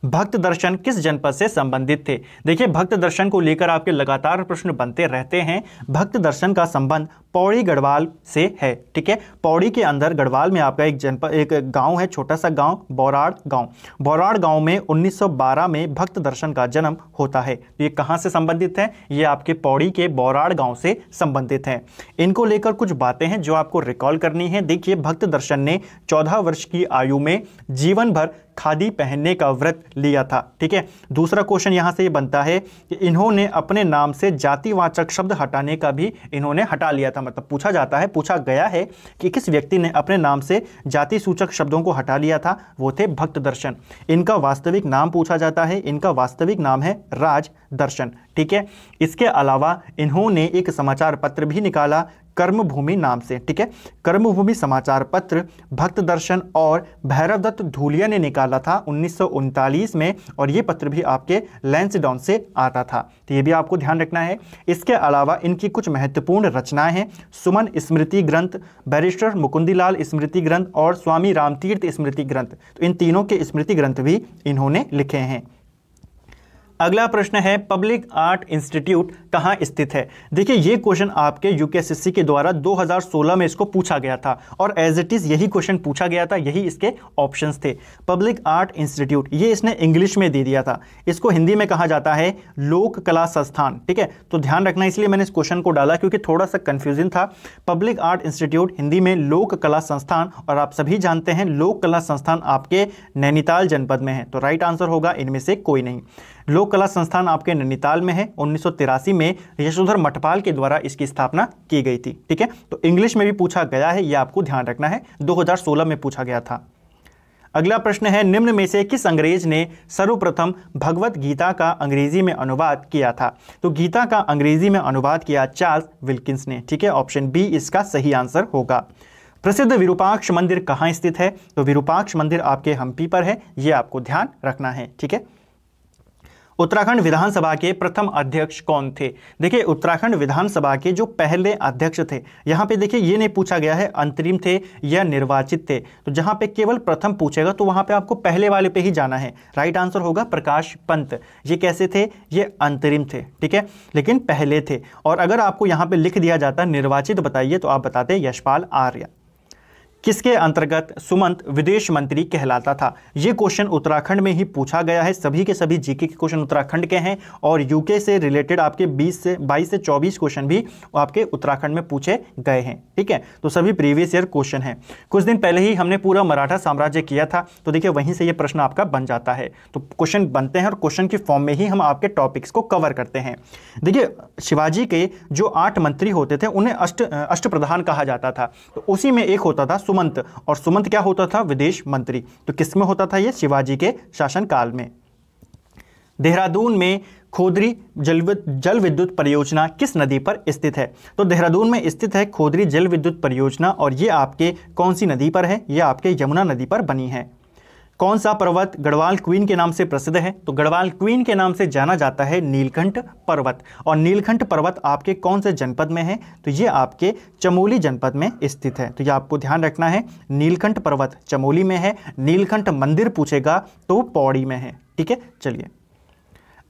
भक्त दर्शन किस जनपद से संबंधित थे देखिए भक्त दर्शन को लेकर आपके लगातार प्रश्न बनते रहते हैं भक्त दर्शन का संबंध पौड़ी गढ़वाल से है ठीक है पौड़ी के अंदर गढ़वाल में आपका एक जनपद एक गांव है छोटा सा गांव बौराड़ गांव बौराड़ गांव में 1912 में भक्त दर्शन का जन्म होता है ये कहाँ से संबंधित है ये आपके पौड़ी के बौराड़ गाँव से संबंधित हैं इनको लेकर कुछ बातें हैं जो आपको रिकॉल करनी है देखिए भक्त दर्शन ने चौदह वर्ष की आयु में जीवन भर खादी पहनने का व्रत लिया था ठीक है दूसरा क्वेश्चन यहाँ से ये बनता है कि इन्होंने अपने नाम से जातिवाचक शब्द हटाने का भी इन्होंने हटा लिया था मतलब पूछा जाता है पूछा गया है कि किस व्यक्ति ने अपने नाम से जाति सूचक शब्दों को हटा लिया था वो थे भक्त दर्शन इनका वास्तविक नाम पूछा जाता है इनका वास्तविक नाम है राज दर्शन ठीक है इसके अलावा इन्होंने एक समाचार पत्र भी निकाला कर्मभूमि नाम से ठीक है कर्मभूमि समाचार पत्र भक्त दर्शन और भैरव दत्त धूलिया ने निकाला था उन्नीस में और ये पत्र भी आपके लैंसडाउन से आता था तो ये भी आपको ध्यान रखना है इसके अलावा इनकी कुछ महत्वपूर्ण रचनाएं हैं सुमन स्मृति ग्रंथ बैरिस्टर मुकुंदीलाल स्मृति ग्रंथ और स्वामी रामतीर्थ स्मृति ग्रंथ तो इन तीनों के स्मृति ग्रंथ भी इन्होंने लिखे हैं अगला प्रश्न है पब्लिक आर्ट इंस्टीट्यूट कहाँ स्थित है देखिए ये क्वेश्चन आपके यूकेएसएससी के द्वारा 2016 में इसको पूछा गया था और एज इट इज़ यही क्वेश्चन पूछा गया था यही इसके ऑप्शंस थे पब्लिक आर्ट इंस्टीट्यूट ये इसने इंग्लिश में दे दिया था इसको हिंदी में कहा जाता है लोक कला संस्थान ठीक है तो ध्यान रखना इसलिए मैंने इस क्वेश्चन को डाला क्योंकि थोड़ा सा कन्फ्यूजन था पब्लिक आर्ट इंस्टीट्यूट हिंदी में लोक कला संस्थान और आप सभी जानते हैं लोक कला संस्थान आपके नैनीताल जनपद में है तो राइट आंसर होगा इनमें से कोई नहीं लोक कला संस्थान आपके नैनीताल में है उन्नीस में यशोधर मठपाल के द्वारा इसकी स्थापना की गई थी ठीक है तो इंग्लिश में भी पूछा गया है यह आपको ध्यान रखना है 2016 में पूछा गया था अगला प्रश्न है निम्न में से किस अंग्रेज ने सर्वप्रथम भगवत गीता का अंग्रेजी में अनुवाद किया था तो गीता का अंग्रेजी में अनुवाद किया चार्ल्स विल्किंस ने ठीक है ऑप्शन बी इसका सही आंसर होगा प्रसिद्ध विरूपाक्ष मंदिर कहाँ स्थित है तो विरूपाक्ष मंदिर आपके हम्पी पर है ये आपको ध्यान रखना है ठीक है उत्तराखंड विधानसभा के प्रथम अध्यक्ष कौन थे देखिए उत्तराखंड विधानसभा के जो पहले अध्यक्ष थे यहाँ पे देखिए ये नहीं पूछा गया है अंतरिम थे या निर्वाचित थे तो जहाँ पे केवल प्रथम पूछेगा तो वहाँ पे आपको पहले वाले पे ही जाना है राइट आंसर होगा प्रकाश पंत ये कैसे थे ये अंतरिम थे ठीक है लेकिन पहले थे और अगर आपको यहाँ पर लिख दिया जाता निर्वाचित बताइए तो आप बताते यशपाल आर्य किसके अंतर्गत सुमंत विदेश मंत्री कहलाता था ये क्वेश्चन उत्तराखंड में ही पूछा गया है सभी के सभी जीके के क्वेश्चन उत्तराखंड के हैं और यूके से रिलेटेड आपके 20 से 22 से 24 क्वेश्चन भी आपके उत्तराखंड में पूछे गए हैं ठीक है तो सभी प्रीवियस ईयर क्वेश्चन हैं कुछ दिन पहले ही हमने पूरा मराठा साम्राज्य किया था तो देखिए वहीं से ये प्रश्न आपका बन जाता है तो क्वेश्चन बनते हैं और क्वेश्चन के फॉर्म में ही हम आपके टॉपिक्स को कवर करते हैं देखिए शिवाजी के जो आठ मंत्री होते थे उन्हें अष्ट अष्ट प्रधान कहा जाता था तो उसी में एक होता था सुमंत और सुमंत क्या होता था विदेश मंत्री तो किस में होता था यह शिवाजी के शासनकाल में देहरादून में खोदरी जल जल विद्युत परियोजना किस नदी पर स्थित है तो देहरादून में स्थित है खोदरी जल विद्युत परियोजना और ये आपके कौन सी नदी पर है ये आपके यमुना नदी पर बनी है कौन सा पर्वत गढ़वाल क्वीन के नाम से प्रसिद्ध है तो गढ़वाल क्वीन के नाम से जाना जाता है नीलकंठ पर्वत और नीलकंठ पर्वत आपके कौन से जनपद में है तो ये आपके चमोली जनपद में स्थित है तो ये आपको ध्यान रखना है नीलकंठ पर्वत चमोली में है नीलकंठ मंदिर पूछेगा तो पौड़ी में है ठीक है चलिए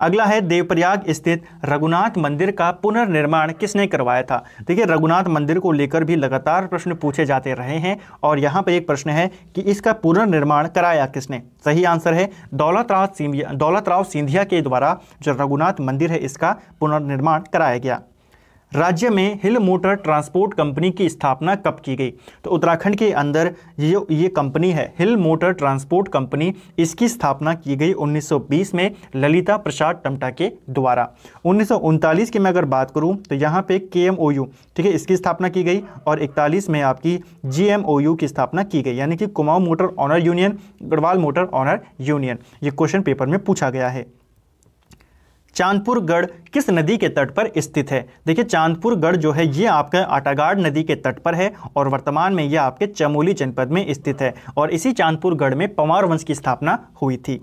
अगला है देवप्रयाग स्थित रघुनाथ मंदिर का पुनर्निर्माण किसने करवाया था देखिए रघुनाथ मंदिर को लेकर भी लगातार प्रश्न पूछे जाते रहे हैं और यहाँ पर एक प्रश्न है कि इसका पुनर्निर्माण कराया किसने सही आंसर है दौलत राव सिंधिया दौलत राव सिंधिया के द्वारा जो रघुनाथ मंदिर है इसका पुनर्निर्माण कराया गया राज्य में हिल मोटर ट्रांसपोर्ट कंपनी की स्थापना कब की गई तो उत्तराखंड के अंदर ये ये कंपनी है हिल मोटर ट्रांसपोर्ट कंपनी इसकी स्थापना की गई 1920 में ललिता प्रसाद टमटा के द्वारा उन्नीस की मैं अगर बात करूँ तो यहाँ पे के ठीक है इसकी स्थापना की गई और इकतालीस में आपकी जी की स्थापना की गई यानी कि Kumaon motor owner union Garhwal motor owner union ये क्वेश्चन पेपर में पूछा गया है चांदपुर गढ़ किस नदी के तट पर स्थित है देखिए चांदपुर गढ़ जो है ये आपका आटागाड़ नदी के तट पर है और वर्तमान में यह आपके चमोली जनपद में स्थित है और इसी चांदपुर गढ़ में पंवार वंश की स्थापना हुई थी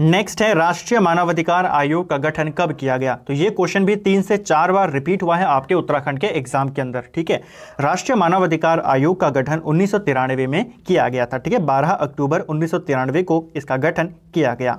नेक्स्ट है राष्ट्रीय मानवाधिकार आयोग का गठन कब किया गया तो ये क्वेश्चन भी तीन से चार बार रिपीट हुआ है आपके उत्तराखंड के एग्जाम के अंदर ठीक है राष्ट्रीय मानवाधिकार आयोग का गठन उन्नीस में किया गया था ठीक है 12 अक्टूबर उन्नीस को इसका गठन किया गया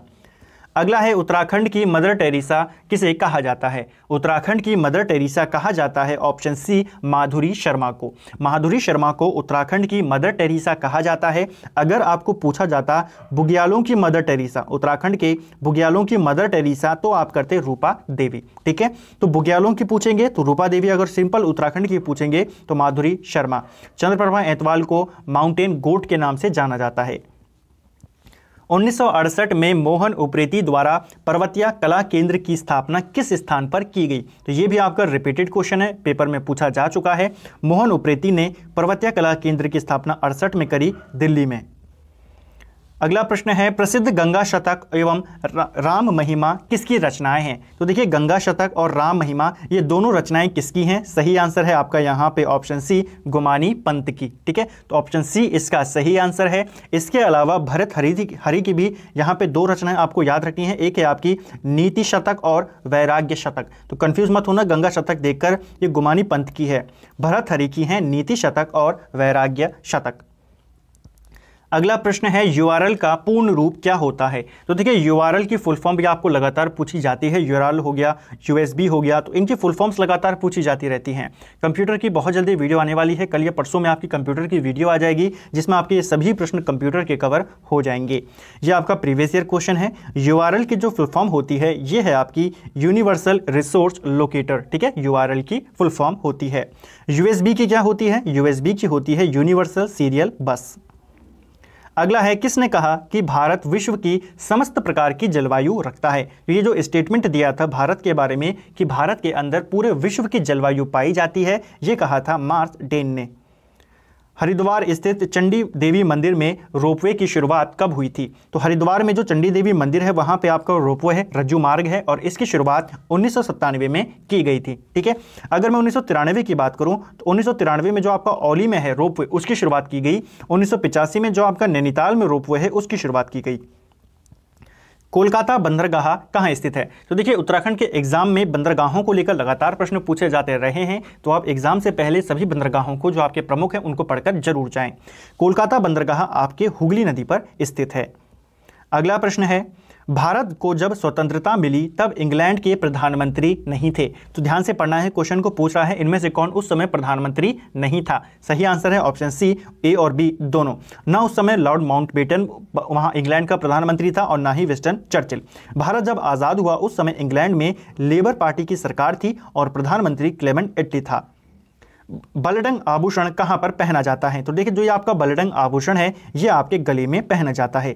अगला है उत्तराखंड की मदर टेरेसा किसे कहा जाता है उत्तराखंड की मदर टेरेसा कहा जाता है ऑप्शन सी माधुरी शर्मा को माधुरी शर्मा को उत्तराखंड की मदर टेरेसा कहा जाता है अगर आपको पूछा जाता बुग्यालों की मदर टेरेसा उत्तराखंड के बुग्यालों की मदर टेरेसा तो आप करते रूपा देवी ठीक है तो बुग्यालों की पूछेंगे तो रूपा देवी अगर सिंपल उत्तराखंड की पूछेंगे तो माधुरी शर्मा चंद्रप्रभा एतवाल को माउंटेन गोट के नाम से जाना जाता है उन्नीस में मोहन उप्रेती द्वारा पर्वतिया कला केंद्र की स्थापना किस स्थान पर की गई तो ये भी आपका रिपीटेड क्वेश्चन है पेपर में पूछा जा चुका है मोहन उप्रेती ने पर्वतिया कला केंद्र की स्थापना अड़सठ में करी दिल्ली में अगला प्रश्न है प्रसिद्ध गंगा शतक एवं राम महिमा किसकी रचनाएं हैं तो देखिए गंगा शतक और राम महिमा ये दोनों रचनाएं किसकी हैं सही आंसर है आपका यहाँ पे ऑप्शन सी गुमानी पंत की ठीक है तो ऑप्शन सी इसका सही आंसर है इसके अलावा भरत हरि हरि की भी यहाँ पे दो रचनाएं आपको याद रखनी है एक है आपकी नीति शतक और वैराग्य शतक तो कन्फ्यूज मत होना गंगा शतक देखकर ये गुमानी पंथ की है भरत हरि की है नीति शतक और वैराग्य शतक अगला प्रश्न है यूआरएल का पूर्ण रूप क्या होता है तो देखिए यूआरएल की फुल फॉर्म भी आपको लगातार पूछी जाती है यूआरएल हो गया यूएसबी हो गया तो इनकी फुल फॉर्म्स लगातार पूछी जाती रहती हैं कंप्यूटर की बहुत जल्दी वीडियो आने वाली है कल या परसों में आपकी कंप्यूटर की वीडियो आ जाएगी जिसमें आपके ये सभी प्रश्न कंप्यूटर के कवर हो जाएंगे ये आपका प्रीवियस ईयर क्वेश्चन है यू की जो फुल फॉर्म होती है ये है आपकी यूनिवर्सल रिसोर्स लोकेटर ठीक है यू की फुल फॉर्म होती है यूएसबी की क्या होती है यूएसबी की होती है यूनिवर्सल सीरियल बस अगला है किसने कहा कि भारत विश्व की समस्त प्रकार की जलवायु रखता है तो ये जो स्टेटमेंट दिया था भारत के बारे में कि भारत के अंदर पूरे विश्व की जलवायु पाई जाती है ये कहा था मार्स डेन ने हरिद्वार स्थित चंडी देवी मंदिर में रोपवे की शुरुआत कब हुई थी तो हरिद्वार में जो चंडी देवी मंदिर है वहाँ पे आपका रोपवे है रज्जू मार्ग है और इसकी शुरुआत उन्नीस में की गई थी ठीक है अगर मैं उन्नीस की बात करूँ तो उन्नीस में जो आपका ओली में है रोपवे उसकी शुरुआत की गई उन्नीस में जो आपका नैनीताल में रोपवे है उसकी शुरुआत की गई कोलकाता बंदरगाह कहाँ स्थित है तो देखिए उत्तराखंड के एग्जाम में बंदरगाहों को लेकर लगातार प्रश्न पूछे जाते रहे हैं तो आप एग्जाम से पहले सभी बंदरगाहों को जो आपके प्रमुख हैं उनको पढ़कर जरूर जाएं कोलकाता बंदरगाह आपके हुगली नदी पर स्थित है अगला प्रश्न है भारत को जब स्वतंत्रता मिली तब इंग्लैंड के प्रधानमंत्री नहीं थे तो ध्यान से पढ़ना है क्वेश्चन को पूछ रहा है इनमें से कौन उस समय प्रधानमंत्री नहीं था सही आंसर है ऑप्शन सी ए और बी दोनों ना उस समय लॉर्ड माउंटबेटन वहाँ इंग्लैंड का प्रधानमंत्री था और ना ही वेस्टर्न चर्चिल भारत जब आज़ाद हुआ उस समय इंग्लैंड में लेबर पार्टी की सरकार थी और प्रधानमंत्री क्लेमेंट एट्टी था बलडंग आभूषण कहाँ पर पहना जाता है तो देखिए जो ये आपका बलडंग आभूषण है ये आपके गले में पहना जाता है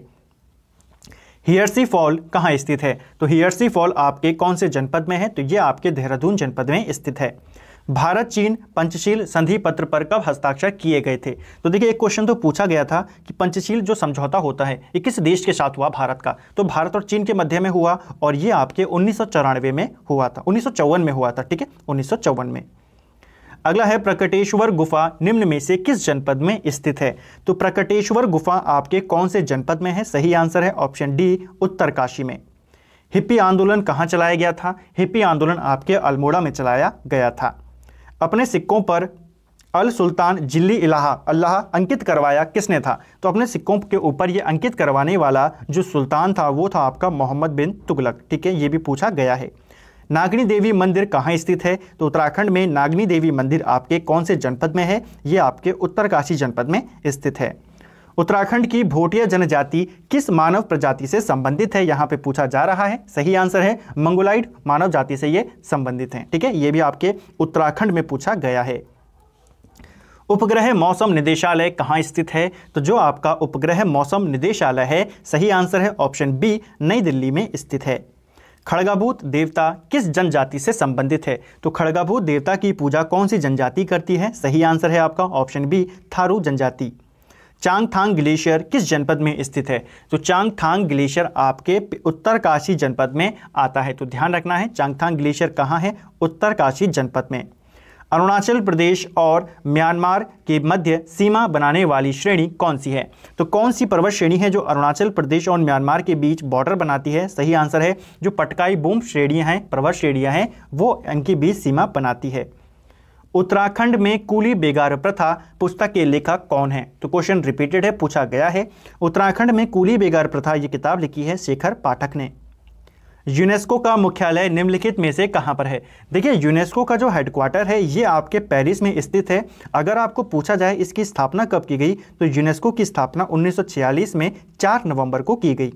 हियरसी फॉल कहाँ स्थित है तो हियरसी फॉल आपके कौन से जनपद में है तो ये आपके देहरादून जनपद में स्थित है भारत चीन पंचशील संधि पत्र पर कब हस्ताक्षर किए गए थे तो देखिए एक क्वेश्चन तो पूछा गया था कि पंचशील जो समझौता होता है ये किस देश के साथ हुआ भारत का तो भारत और चीन के मध्य में हुआ और ये आपके उन्नीस में हुआ था उन्नीस में हुआ था ठीक है उन्नीस में अगला है प्रकटेश्वर गुफा निम्न में से किस जनपद में स्थित है तो प्रकटेश्वर गुफा आपके कौन से जनपद में है सही आंसर है ऑप्शन डी उत्तरकाशी में हिप्पी आंदोलन कहाँ चलाया गया था हिप्पी आंदोलन आपके अल्मोड़ा में चलाया गया था अपने सिक्कों पर अल सुल्तान जिल्ली इलाहा अल्लाह अंकित करवाया किसने था तो अपने सिक्कों के ऊपर ये अंकित करवाने वाला जो सुल्तान था वो था आपका मोहम्मद बिन तुगलक ठीक है ये भी पूछा गया है नागनी देवी मंदिर कहाँ स्थित है तो उत्तराखंड में नागनी देवी मंदिर आपके कौन से जनपद में है ये आपके उत्तरकाशी जनपद में स्थित है उत्तराखंड की भोटिया जनजाति किस मानव प्रजाति से संबंधित है यहाँ पे पूछा जा रहा है सही आंसर है मंगोलाइड मानव जाति से ये संबंधित हैं ठीक है ये भी आपके उत्तराखंड में पूछा गया है उपग्रह मौसम निदेशालय कहाँ स्थित है तो जो आपका उपग्रह मौसम निदेशालय है सही आंसर है ऑप्शन बी नई दिल्ली में स्थित है खड़गाभूत देवता किस जनजाति से संबंधित है तो खड़गाभूत देवता की पूजा कौन सी जनजाति करती है सही आंसर है आपका ऑप्शन बी थारू जनजाति चांगथांग ग्लेशियर किस जनपद में स्थित है तो चांगथांग ग्लेशियर आपके उत्तरकाशी जनपद में आता है तो ध्यान रखना है चांगथांग ग्लेशियर कहाँ है उत्तरकाशी जनपद में अरुणाचल प्रदेश और म्यांमार के मध्य सीमा बनाने वाली श्रेणी कौन सी है तो कौन सी पर्वत श्रेणी है जो अरुणाचल प्रदेश और म्यांमार के बीच बॉर्डर बनाती है सही आंसर है जो पटकाई बूम श्रेणियां हैं पर्वत श्रेणियाँ हैं वो इनके बीच सीमा बनाती है उत्तराखंड में कूली बेगार प्रथा पुस्तक के लेखक कौन है तो क्वेश्चन रिपीटेड है पूछा गया है उत्तराखंड में कूली बेगार प्रथा ये किताब लिखी है शेखर पाठक ने यूनेस्को का मुख्यालय निम्नलिखित में से कहाँ पर है देखिए यूनेस्को का जो हेडक्वार्टर है ये आपके पेरिस में स्थित है अगर आपको पूछा जाए इसकी स्थापना कब की गई तो यूनेस्को की स्थापना 1946 में 4 नवंबर को की गई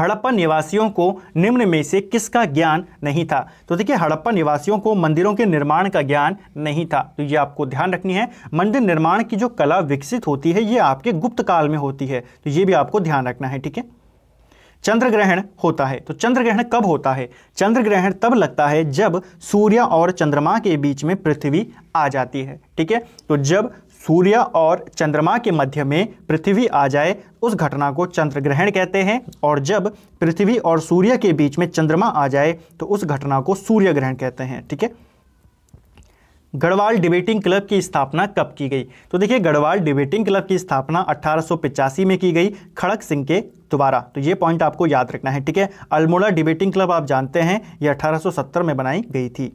हड़प्पा निवासियों को निम्न में से किसका ज्ञान नहीं था तो देखिए हड़प्पा निवासियों को मंदिरों के निर्माण का ज्ञान नहीं था तो ये आपको ध्यान रखनी है मंदिर निर्माण की जो कला विकसित होती है ये आपके गुप्त काल में होती है तो ये भी आपको ध्यान रखना है ठीक है चंद्र ग्रहण होता है तो चंद्र ग्रहण कब होता है चंद्र ग्रहण तब लगता है जब सूर्य और चंद्रमा के बीच में पृथ्वी आ जाती है ठीक है तो जब सूर्य और चंद्रमा के मध्य में पृथ्वी आ जाए उस घटना को चंद्र ग्रहण कहते हैं और जब पृथ्वी और सूर्य के बीच में चंद्रमा आ जाए तो उस घटना को सूर्य ग्रहण कहते हैं ठीक है गढ़वाल डिबेटिंग क्लब की स्थापना कब की गई तो देखिए गढ़वाल डिबेटिंग क्लब की स्थापना अट्ठारह में की गई खड़क सिंह के द्वारा तो ये पॉइंट आपको याद रखना है ठीक है अल्मोड़ा डिबेटिंग क्लब आप जानते हैं ये 1870 में बनाई गई थी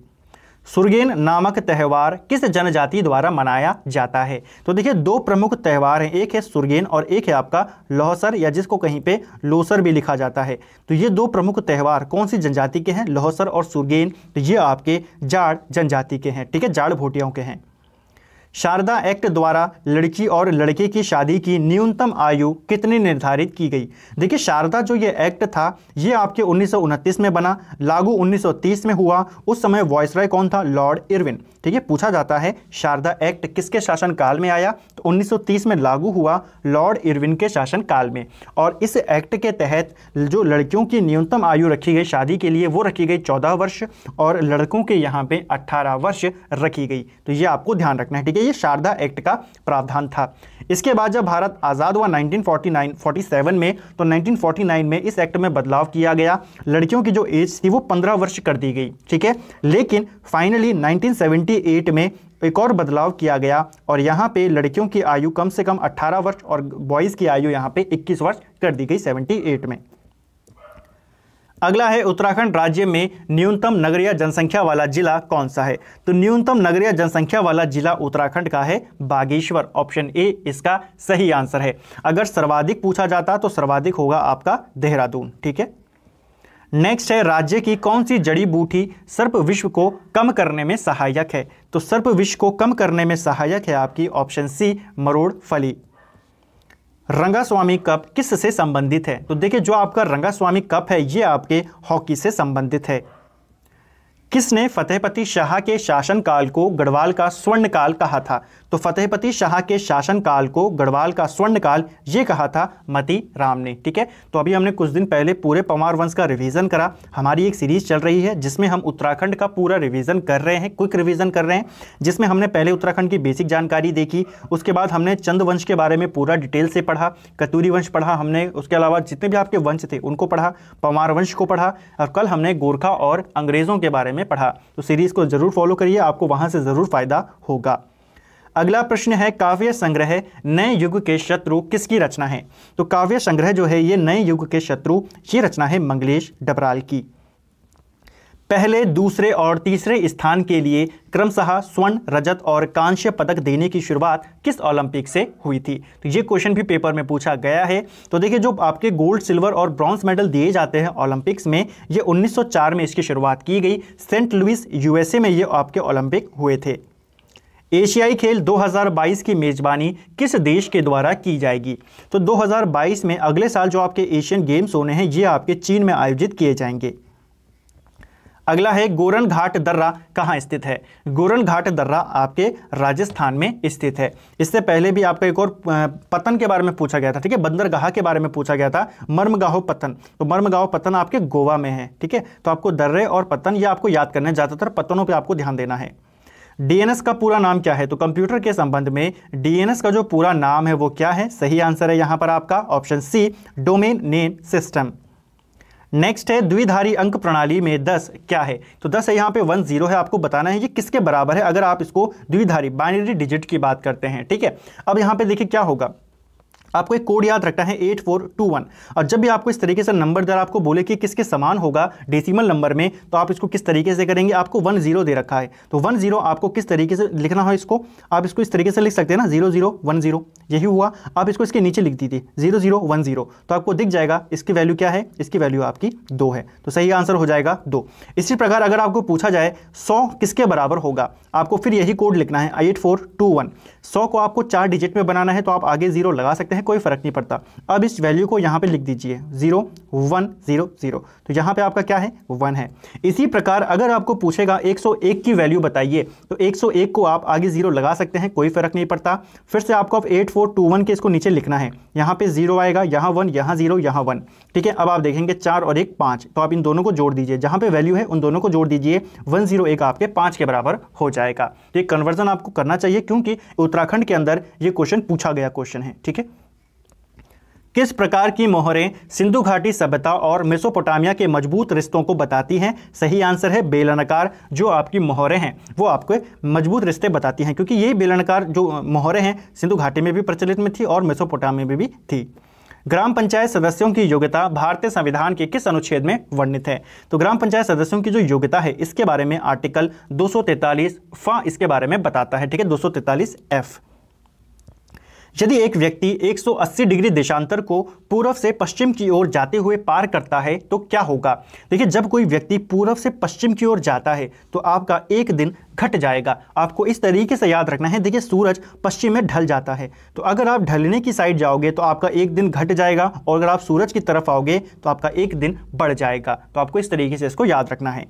सुरगेन नामक त्यौहार किस जनजाति द्वारा मनाया जाता है तो देखिए दो प्रमुख त्यौहार हैं एक है सुरगेन और एक है आपका लोहसर या जिसको कहीं पे लोसर भी लिखा जाता है तो ये दो प्रमुख त्यौहार कौन सी जनजाति के हैं लोहसर और सुरगेन तो ये आपके जाड़ जनजाति के हैं ठीक है जाड़ भोटियाओं के हैं शारदा एक्ट द्वारा लड़की और लड़के की शादी की न्यूनतम आयु कितनी निर्धारित की गई देखिए शारदा जो ये एक्ट था ये आपके उन्नीस में बना लागू 1930 में हुआ उस समय वॉयसराय कौन था लॉर्ड इरविन ठीक है पूछा जाता है शारदा एक्ट किसके शासनकाल में आया तो 1930 में लागू हुआ लॉर्ड इरविन के शासनकाल में और इस एक्ट के तहत जो लड़कियों की न्यूनतम आयु रखी गई शादी के लिए वो रखी गई चौदह वर्ष और लड़कों के यहाँ पर अट्ठारह वर्ष रखी गई तो ये आपको ध्यान रखना है ठीक है के ये शारदा एक्ट का प्रावधान था इसके बाद जब भारत आज़ाद हुआ 1949 47 में तो 1949 में इस एक्ट में बदलाव किया गया लड़कियों की जो एज थी वो 15 वर्ष कर दी गई ठीक है लेकिन फाइनली 1978 में एक और बदलाव किया गया और यहाँ पे लड़कियों की आयु कम से कम 18 वर्ष और बॉयज़ की आयु यहाँ पे 21 वर्ष कर दी गई 78 में अगला है उत्तराखंड राज्य में न्यूनतम नगरीय जनसंख्या वाला जिला कौन सा है तो न्यूनतम नगरीय जनसंख्या वाला जिला उत्तराखंड का है बागेश्वर ऑप्शन ए इसका सही आंसर है अगर सर्वाधिक पूछा जाता तो सर्वाधिक होगा आपका देहरादून ठीक है नेक्स्ट है राज्य की कौन सी जड़ी बूटी सर्प विश्व को कम करने में सहायक है तो सर्प विश्व को कम करने में सहायक है आपकी ऑप्शन सी मरोड़ फली रंगास्वामी कप किस से संबंधित है तो देखिए जो आपका रंगास्वामी कप है ये आपके हॉकी से संबंधित है किसने फतेहपति शाह के शासनकाल को गढ़वाल का स्वर्ण काल कहा था तो फतेहपति शाह के शासनकाल को गढ़वाल का स्वर्ण काल ये कहा था मती राम ने ठीक है तो अभी हमने कुछ दिन पहले पूरे पवार वंश का रिवीजन करा हमारी एक सीरीज चल रही है जिसमें हम उत्तराखंड का पूरा रिवीजन कर रहे हैं क्विक रिवीजन कर रहे हैं जिसमें हमने पहले उत्तराखंड की बेसिक जानकारी देखी उसके बाद हमने चंद वंश के बारे में पूरा डिटेल से पढ़ा कतूरी वंश पढ़ा हमने उसके अलावा जितने भी आपके वंश थे उनको पढ़ा पवार वंश को पढ़ा और कल हमने गोरखा और अंग्रेज़ों के बारे में में पढ़ा तो सीरीज़ को ज़रूर फॉलो करिए आपको वहां से ज़रूर फ़ायदा होगा अगला प्रश्न है काव्य संग्रह नए युग के शत्रु किसकी रचना है तो काव्य संग्रह जो है ये नए युग के शत्रु ये रचना है मंगलेश डबराल की पहले दूसरे और तीसरे स्थान के लिए क्रमशः स्वर्ण रजत और कांस्य पदक देने की शुरुआत किस ओलंपिक से हुई थी तो ये क्वेश्चन भी पेपर में पूछा गया है तो देखिए जो आपके गोल्ड सिल्वर और ब्रॉन्ज मेडल दिए जाते हैं ओलंपिक्स में ये 1904 में इसकी शुरुआत की गई सेंट लुइस यूएसए में ये आपके ओलंपिक हुए थे एशियाई खेल 2022 की मेज़बानी किस देश के द्वारा की जाएगी तो 2022 में अगले साल जो आपके एशियन गेम्स होने हैं ये आपके चीन में आयोजित किए जाएंगे अगला है गोरन घाट दर्रा कहाँ स्थित है गोरन घाट दर्रा आपके राजस्थान में स्थित है इससे पहले भी आपका एक और पतन के बारे में पूछा गया था ठीक है बंदरगाह के बारे में पूछा गया था मर्मगाहो पतन तो मर्मगाहो पतन आपके गोवा में है ठीक है तो आपको दर्रे और पतन ये या आपको याद करना है ज़्यादातर पतनों पर आपको ध्यान देना है डीएनएस का पूरा नाम क्या है तो कंप्यूटर के संबंध में डीएनएस का जो पूरा नाम है वो क्या है सही आंसर है यहाँ पर आपका option C domain name system next है द्विधारी अंक प्रणाली में दस क्या है तो दस है यहाँ पे वन जीरो है आपको बताना है ये किसके बराबर है अगर आप इसको द्विधारी बाइनरी डिजिट की बात करते हैं ठीक है अब यहाँ पे देखिए क्या होगा आपको एक कोड याद रखना है एट फोर टू वन और जब भी आपको इस तरीके से नंबर दर आपको बोले कि किसके समान होगा डेसिमल नंबर में तो आप इसको किस तरीके से करेंगे आपको वन जीरो दे रखा है तो वन जीरो आपको किस तरीके से लिखना हो इसको आप इसको इस तरीके से लिख सकते हैं ना जीरो जीरो वन जीरो यही हुआ आप इसको इसके नीचे लिख दीजिए जीरो जीरो वन जीरो तो आपको दिख जाएगा इसकी वैल्यू क्या है इसकी वैल्यू आपकी दो है तो सही आंसर हो जाएगा दो इसी प्रकार अगर आपको पूछा जाए सौ किसके बराबर होगा आपको फिर यही कोड लिखना है एट फोर टू वन सौ को आपको चार डिजिट में बनाना है तो आप आगे जीरो लगा सकते हैं हैं कोई फ़र्क नहीं पड़ता अब इस वैल्यू को यहाँ पे लिख दीजिए ज़ीरो वन ज़ीरो ज़ीरो तो यहाँ पे आपका क्या है वन है इसी प्रकार अगर आपको पूछेगा 101 की वैल्यू बताइए तो 101 को आप आगे ज़ीरो लगा सकते हैं कोई फ़र्क नहीं पड़ता फिर से आपको अब एट फोर टू वन के इसको नीचे लिखना है यहाँ पे ज़ीरो आएगा यहाँ वन यहाँ ज़ीरो यहाँ वन ठीक है अब आप देखेंगे चार और एक पाँच तो आप इन दोनों को जोड़ दीजिए जहाँ पे वैल्यू है उन दोनों को जोड़ दीजिए वन जीरो एक आपके पाँच के बराबर हो जाएगा तो ये कन्वर्जन आपको करना चाहिए क्योंकि उत्तराखंड के अंदर ये क्वेश्चन पूछा गया क्वेश्चन है ठीक है किस प्रकार की मोहरें सिंधु घाटी सभ्यता और मेसोपोटामिया के मजबूत रिश्तों को बताती हैं सही आंसर है बेलनकार जो आपकी मोहरें हैं वो आपको मजबूत रिश्ते बताती हैं क्योंकि ये बेलनकार जो मोहरें हैं सिंधु घाटी में भी प्रचलित में थी और मेसोपोटामिया में भी थी ग्राम पंचायत सदस्यों की योग्यता भारतीय संविधान के किस अनुच्छेद में वर्णित है तो ग्राम पंचायत सदस्यों की जो योग्यता है इसके बारे में आर्टिकल 243 फा इसके बारे में बताता है ठीक है 243 एफ यदि एक व्यक्ति 180 डिग्री देशांतर को पूर्व से पश्चिम की ओर जाते हुए पार करता है तो क्या होगा देखिए जब कोई व्यक्ति पूर्व से पश्चिम की ओर जाता है तो आपका एक दिन घट जाएगा आपको इस तरीके से याद रखना है देखिए सूरज पश्चिम में ढल जाता है तो अगर आप ढलने की साइड जाओगे तो आपका एक दिन घट जाएगा और अगर आप सूरज की तरफ आओगे तो आपका एक दिन बढ़ जाएगा तो आपको इस तरीके से इसको याद रखना है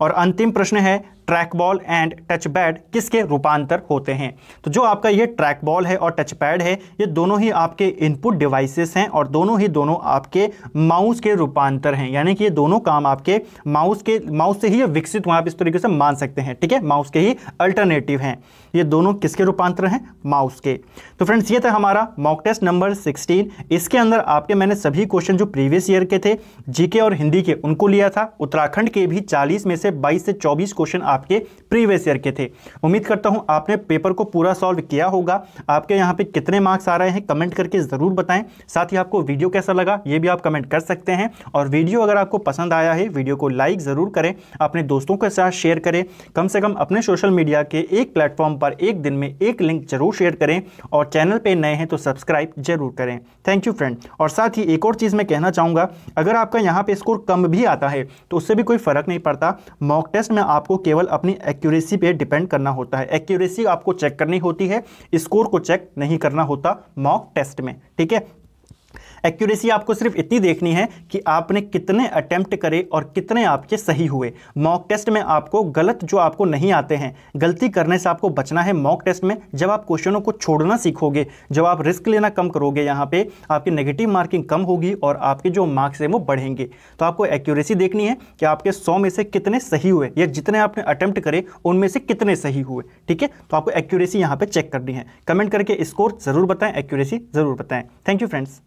और अंतिम प्रश्न है track ball and touch pad किसके रूपांतर होते हैं तो जो आपका ये ट्रैक बॉल है और टच पैड है ये दोनों ही आपके इनपुट डिवाइसेस हैं और दोनों ही दोनों आपके माउस के रूपांतर हैं यानी कि ये दोनों काम आपके माउस के माउस से ही विकसित हुआ आप इस तरीके से मान सकते हैं ठीक है माउस के ही अल्टरनेटिव हैं ये दोनों किसके रूपांतर हैं माउस के तो फ्रेंड्स ये था हमारा मॉक टेस्ट नंबर सिक्सटीन इसके अंदर आपके मैंने सभी क्वेश्चन जो प्रीवियस ईयर के थे जीके और हिंदी के उनको लिया था उत्तराखंड के भी चालीस में से बाईस से चौबीस क्वेश्चन आप आपके प्रीवियस ईयर के थे उम्मीद करता हूँ आपने पेपर को पूरा सॉल्व किया होगा आपके यहाँ पे कितने मार्क्स आ रहे हैं कमेंट करके ज़रूर बताएं साथ ही आपको वीडियो कैसा लगा ये भी आप कमेंट कर सकते हैं और वीडियो अगर आपको पसंद आया है वीडियो को लाइक ज़रूर करें अपने दोस्तों के साथ शेयर करें कम से कम अपने सोशल मीडिया के एक प्लेटफॉर्म पर एक दिन में एक लिंक जरूर शेयर करें और चैनल पर नए हैं तो सब्सक्राइब जरूर करें थैंक यू फ्रेंड और साथ ही एक और चीज़ मैं कहना चाहूँगा अगर आपका यहाँ पर स्कोर कम भी आता है तो उससे भी कोई फ़र्क नहीं पड़ता मॉक टेस्ट में आपको केवल अपनी एक्यूरेसी पे डिपेंड करना होता है एक्यूरेसी आपको चेक करनी होती है स्कोर को चेक नहीं करना होता मॉक टेस्ट में ठीक है एक्यूरेसी आपको सिर्फ इतनी देखनी है कि आपने कितने अटैम्प्ट करे और कितने आपके सही हुए मॉक टेस्ट में आपको गलत जो आपको नहीं आते हैं गलती करने से आपको बचना है मॉक टेस्ट में जब आप क्वेश्चनों को छोड़ना सीखोगे जब आप रिस्क लेना कम करोगे यहाँ पे आपकी नेगेटिव मार्किंग कम होगी और आपके जो मार्क्स हैं वो बढ़ेंगे तो आपको एक्यूरेसी देखनी है कि आपके सौ में से कितने सही हुए या जितने आपने अटैम्प्ट करे उनमें से कितने सही हुए ठीक है तो आपको एक्यूरेसी यहाँ पर चेक करनी है कमेंट करके स्कोर ज़रूर बताएं एक्यूरेसी ज़रूर बताएं थैंक यू फ्रेंड्स